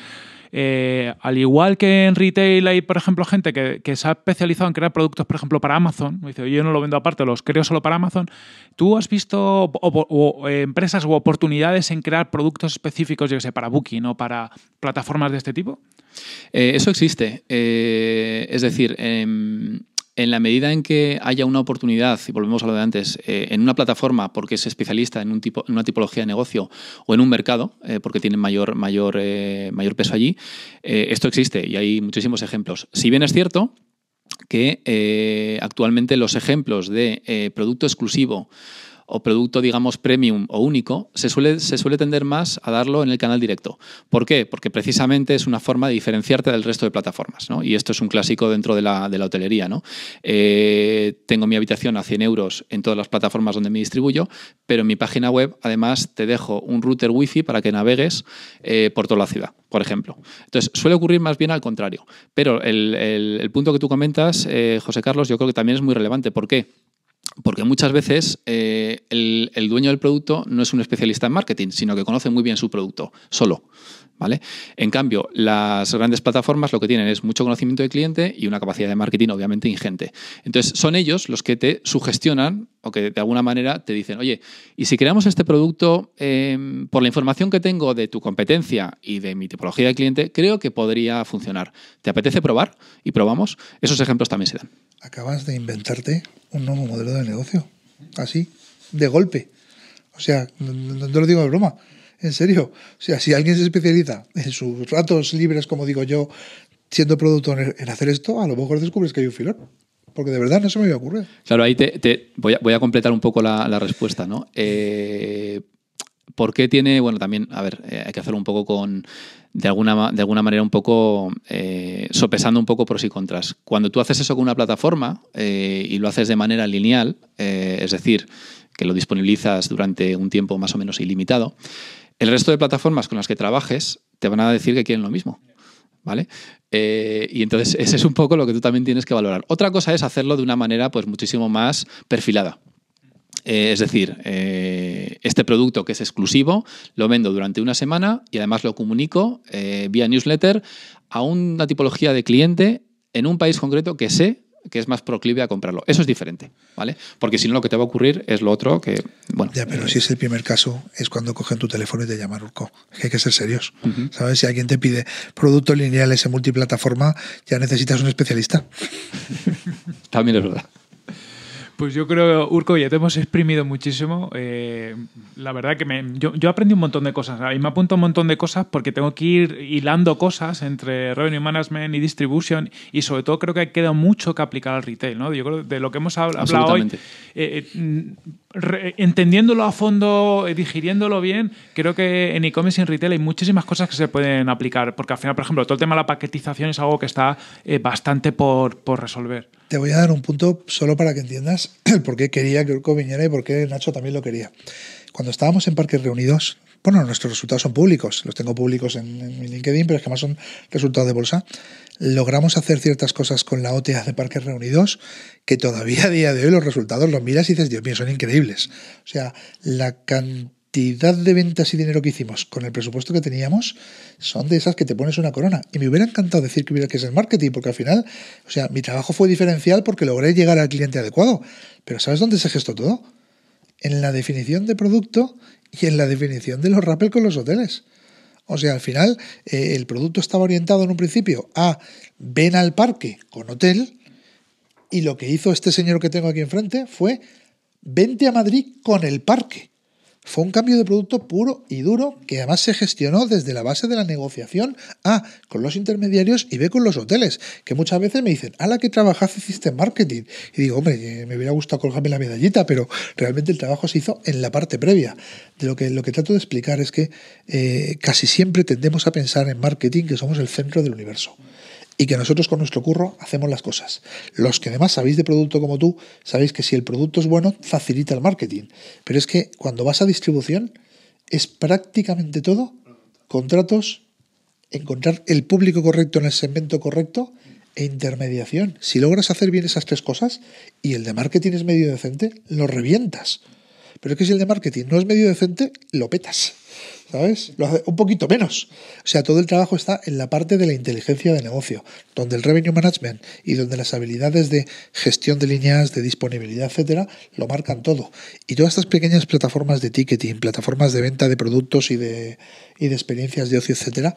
Eh, al igual que en retail hay, por ejemplo, gente que, se ha especializado en crear productos, por ejemplo, para Amazon. Me dice, yo no lo vendo aparte, los creo solo para Amazon. ¿Tú has visto empresas o oportunidades en crear productos específicos, yo que sé, para Booking o para plataformas de este tipo? Eh, eso existe. Eh, es decir, em, en la medida en que haya una oportunidad, y volvemos a lo de antes, eh, en una plataforma porque es especialista en, un tipo, en una tipología de negocio o en un mercado eh, porque tiene mayor, mayor, eh, mayor peso allí, esto existe y hay muchísimos ejemplos. Si bien es cierto que actualmente los ejemplos de producto exclusivo o producto, digamos, premium o único, se suele, se suele tender más a darlo en el canal directo. ¿Por qué? Porque precisamente es una forma de diferenciarte del resto de plataformas, Y esto es un clásico dentro de la, hotelería, ¿no? Eh, tengo mi habitación a 100 euros en todas las plataformas donde me distribuyo, pero en mi página web, además, te dejo un router wifi para que navegues eh, por toda la ciudad, por ejemplo. Entonces, suele ocurrir más bien al contrario. Pero el, punto que tú comentas, eh, José Carlos, yo creo que también es muy relevante. ¿Por qué? Porque muchas veces eh, el, dueño del producto no es un especialista en marketing, sino que conoce muy bien su producto, solo. En cambio, las grandes plataformas lo que tienen es mucho conocimiento de cliente y una capacidad de marketing obviamente ingente. Entonces, son ellos los que te sugestionan o que de alguna manera te dicen, oye, y si creamos este producto, em, por la información que tengo de tu competencia y de mi tipología de cliente, creo que podría funcionar. ¿Te apetece probar? Y probamos. Esos ejemplos también se dan. Acabas de inventarte un nuevo modelo de negocio, así, de golpe. O sea, no lo digo de broma. En serio. O sea, si alguien se especializa en sus ratos libres, como digo yo, siendo productor en hacer esto, a lo mejor descubres que hay un filón. Porque de verdad no se me iba a ocurrir. Claro, ahí te, voy, a, completar un poco la, respuesta, ¿no? Eh, ¿Por qué tiene, bueno, también, a ver, eh, hay que hacer un poco con, de alguna, de alguna manera un poco, eh, sopesando un poco pros y contras. Cuando tú haces eso con una plataforma y lo haces de manera lineal, es decir, que lo disponibilizas durante un tiempo más o menos ilimitado, el resto de plataformas con las que trabajes te van a decir que quieren lo mismo. ¿Vale? Eh, y entonces ese es un poco lo que tú también tienes que valorar. Otra cosa es hacerlo de una manera pues muchísimo más perfilada. Eh, es decir, eh, este producto que es exclusivo lo vendo durante una semana y además lo comunico vía newsletter a una tipología de cliente en un país concreto que sé que es más proclive a comprarlo. Eso es diferente, ¿vale? Porque si no, lo que te va a ocurrir es lo otro que, bueno... Ya, pero si es el primer caso, es cuando cogen tu teléfono y te llaman Urco. hay que ser serios, ¿sabes? Si alguien te pide productos lineales en multiplataforma, ya necesitas un especialista. También es verdad. Pues yo creo, Urco, ya te hemos exprimido muchísimo. Eh, la verdad que me, yo, aprendí un montón de cosas. Y me apunto un montón de cosas porque tengo que ir hilando cosas entre revenue management y distribution. Y sobre todo creo que queda mucho que aplicar al retail. ¿no? Yo creo que de lo que hemos hablado hoy, entendiéndolo a fondo, eh, digiriéndolo bien, creo que en e-commerce y en retail hay muchísimas cosas que se pueden aplicar, porque al final, por ejemplo, todo el tema de la paquetización es algo que está eh, bastante por, resolver. Te voy a dar un punto solo para que entiendas por qué quería que Urco viniera y por qué Nacho también lo quería. Cuando estábamos en Parques Reunidos, bueno, nuestros resultados son públicos, los tengo públicos en, mi LinkedIn, pero es que más son resultados de bolsa, logramos hacer ciertas cosas con la OTA de Parques Reunidos que todavía a día de hoy los resultados los miras y dices, Dios mío, son increíbles. O sea, la cantidad de ventas y dinero que hicimos con el presupuesto que teníamos son de esas que te pones una corona. Y me hubiera encantado decir que hubiera que es el marketing, porque al final, o sea, mi trabajo fue diferencial porque logré llegar al cliente adecuado. Pero ¿sabes dónde se gestó todo? en la definición de producto y en la definición de los rappel con los hoteles. O sea, al final eh, el producto estaba orientado en un principio a ven al parque con hotel y lo que hizo este señor que tengo aquí enfrente fue vente a Madrid con el parque. Fue un cambio de producto puro y duro que además se gestionó desde la base de la negociación A con los intermediarios y B con los hoteles, que muchas veces me dicen, a la que trabajaste hiciste marketing. Y digo, hombre, me hubiera gustado colgarme la medallita, pero realmente el trabajo se hizo en la parte previa. De lo que, lo que trato de explicar es que eh, casi siempre tendemos a pensar en marketing que somos el centro del universo y que nosotros con nuestro curro hacemos las cosas. Los que además sabéis de producto como tú, sabéis que si el producto es bueno, facilita el marketing. Pero es que cuando vas a distribución, es prácticamente todo contratos, encontrar el público correcto en el segmento correcto e intermediación. Si logras hacer bien esas tres cosas y el de marketing es medio decente, lo revientas. Pero es que si el de marketing no es medio decente, lo petas. ¿Sabes? Lo hace un poquito menos. O sea, todo el trabajo está en la parte de la inteligencia de negocio, donde el revenue management y donde las habilidades de gestión de líneas, de disponibilidad, etcétera, lo marcan todo. Y todas estas pequeñas plataformas de ticketing, plataformas de venta de productos y de, y de experiencias de ocio, etcétera,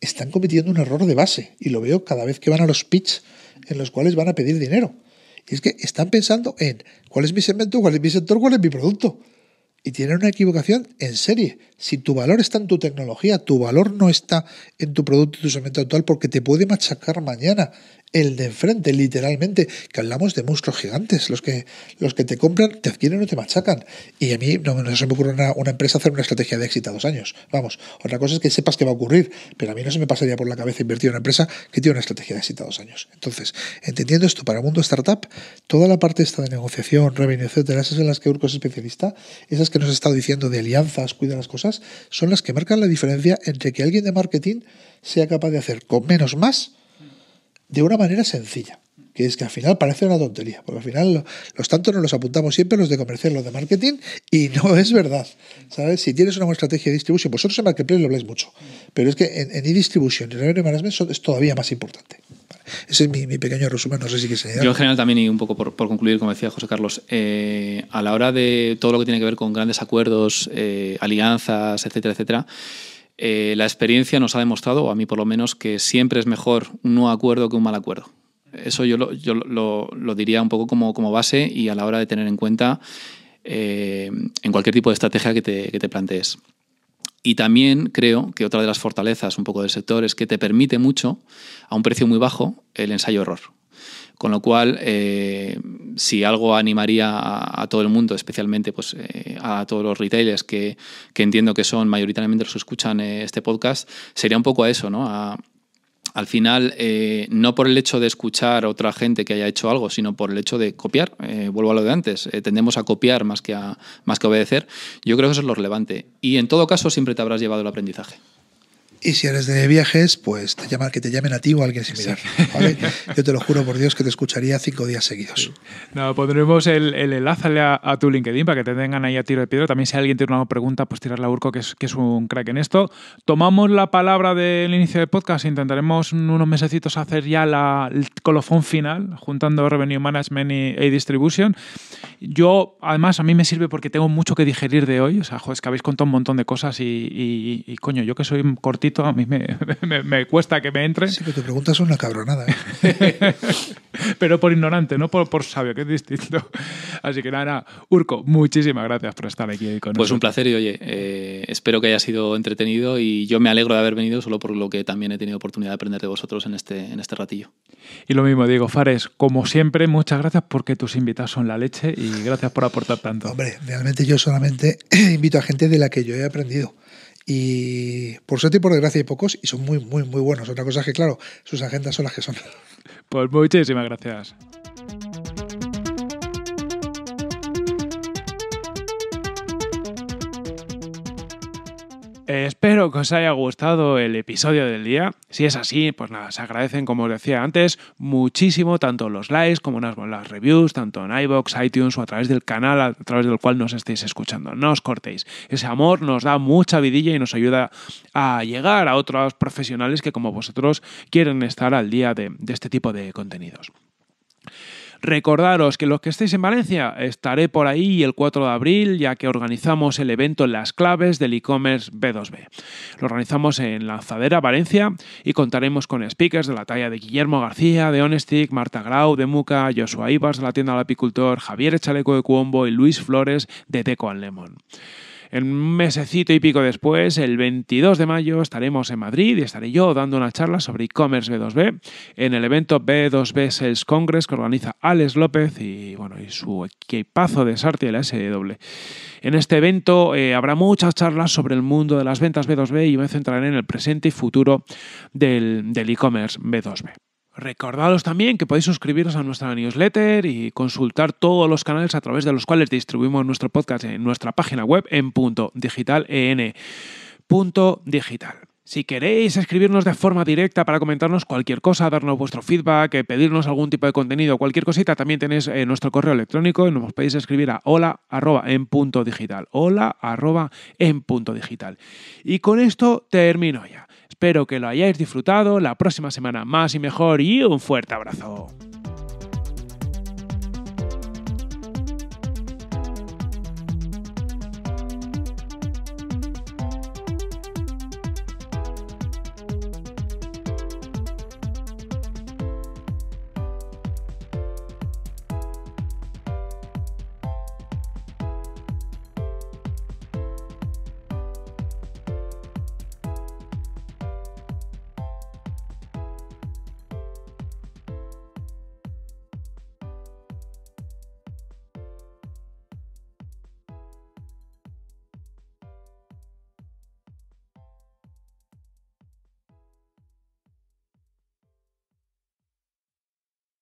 están cometiendo un error de base. Y lo veo cada vez que van a los pitch en los cuales van a pedir dinero. Y es que están pensando en cuál es mi segmento, cuál es mi sector, cuál es mi producto. Y tienen una equivocación en serie. Si tu valor está en tu tecnología, tu valor no está en tu producto y tu segmento actual porque te puede machacar mañana el de enfrente, literalmente, que hablamos de monstruos gigantes, los que, los que te compran, te adquieren o te machacan. Y a mí no, se me ocurre una, una, empresa hacer una estrategia de éxito a dos años. Vamos, otra cosa es que sepas que va a ocurrir, pero a mí no se me pasaría por la cabeza invertir en una empresa que tiene una estrategia de éxito a dos años. Entonces, entendiendo esto para el mundo startup, toda la parte esta de negociación, revenue, etcétera, esas en las que Urco es especialista, esas que nos ha estado diciendo de alianzas, cuida las cosas, son las que marcan la diferencia entre que alguien de marketing sea capaz de hacer con menos más, de una manera sencilla. Que es que al final parece una tontería, porque al final los, tantos nos los apuntamos siempre los de comercial, los de marketing, y no es verdad. ¿Sabes? Si tienes una buena estrategia de distribución, vosotros en Marketplace lo habláis mucho, pero es que en, en e-distribution y en management es todavía más importante. Ese es mi, pequeño resumen, no sé si Yo en general también, y un poco por, concluir, como decía José Carlos, eh, a la hora de todo lo que tiene que ver con grandes acuerdos, eh, alianzas, etcétera, etcétera, eh, la experiencia nos ha demostrado, o a mí por lo menos, que siempre es mejor un no acuerdo que un mal acuerdo. Eso yo lo, diría un poco como, base y a la hora de tener en cuenta eh, en cualquier tipo de estrategia que te, que te plantees. Y también creo que otra de las fortalezas un poco del sector es que te permite mucho, a un precio muy bajo, el ensayo error. Con lo cual, eh, si algo animaría a, todo el mundo, especialmente pues, eh, a todos los retailers que, entiendo que son mayoritariamente los que escuchan eh, este podcast, sería un poco a eso, ¿no? al final, no por el hecho de escuchar a otra gente que haya hecho algo, sino por el hecho de copiar. vuelvo a lo de antes, tendemos a copiar más que a, más que a obedecer. Yo creo que eso es lo relevante. Y en todo caso, siempre te habrás llevado el aprendizaje. Y si eres de viajes, pues te llamar, que te llamen a ti o a alguien similar. Yo te lo juro por Dios que te escucharía cinco días seguidos. No, pondremos el, el enlace a, tu LinkedIn para que te tengan ahí a tiro de piedra. También si alguien tiene una pregunta, pues tirarle a Urco, que es, que es un crack en esto. Tomamos la palabra del inicio del podcast. Intentaremos en unos mesecitos hacer ya la, el colofón final, juntando Revenue Management y, Distribution. Yo, además, a mí me sirve porque tengo mucho que digerir de hoy. O sea, joder, es que habéis contado un montón de cosas y, y, y coño, yo que soy cortito a mí me, cuesta que me entre. Sí, que tu preguntas es una cabronada. ¿eh? Pero por ignorante, no por, por, sabio, que es distinto. Así que nada, Urco, muchísimas gracias por estar aquí con nosotros. Pues un placer y oye, eh, espero que haya sido entretenido y yo me alegro de haber venido solo por lo que también he tenido oportunidad de aprender de vosotros en este, en este ratillo. Y lo mismo, Diego Fares, como siempre, muchas gracias porque tus invitados son la leche y gracias por aportar tanto. Hombre, realmente yo solamente invito a gente de la que yo he aprendido. Y por suerte y por desgracia hay pocos y son muy, muy, muy buenos. Otra cosa es que, claro, sus agendas son las que son. Pues muchísimas gracias. Eh, espero que os haya gustado el episodio del día. Si es así, pues nada, se agradecen, como os decía antes, muchísimo tanto los likes como las, reviews, tanto en iBox, iTunes o a través del canal a través del cual nos estáis escuchando. No os cortéis. Ese amor nos da mucha vidilla y nos ayuda a llegar a otros profesionales que, como vosotros, quieren estar al día de este tipo de contenidos. Recordaros que los que estéis en Valencia, estaré por ahí el 4 de abril, ya que organizamos el evento en Las Claves del e-commerce B2B. Lo organizamos en Lanzadera, Valencia, y contaremos con speakers de la talla de Guillermo García, de Honestic, Marta Grau, de Muca, Joshua Ibas de la tienda del apicultor, Javier Echaleco de Cuombo y Luis Flores de Teco Lemon. En un mesecito y pico después, el 22 de mayo, estaremos en Madrid y estaré yo dando una charla sobre e-commerce B2B en el evento B2B Sales Congress que organiza Alex López y, bueno, y su equipazo de Sarti de la SW. E en este evento eh, habrá muchas charlas sobre el mundo de las ventas B2B y me centraré en el presente y futuro del e-commerce e commerce b 2 b Recordaros también que podéis suscribiros a nuestra newsletter y consultar todos los canales a través de los cuales distribuimos nuestro podcast en nuestra página web en punto digital en punto digital. Si queréis escribirnos de forma directa para comentarnos cualquier cosa, darnos vuestro feedback, eh, pedirnos algún tipo de contenido, cualquier cosita, también tenéis eh, nuestro correo electrónico y nos podéis escribir a hola arroba en punto digital. Hola en punto digital. Y con esto termino ya. Espero que lo hayáis disfrutado. La próxima semana más y mejor y un fuerte abrazo.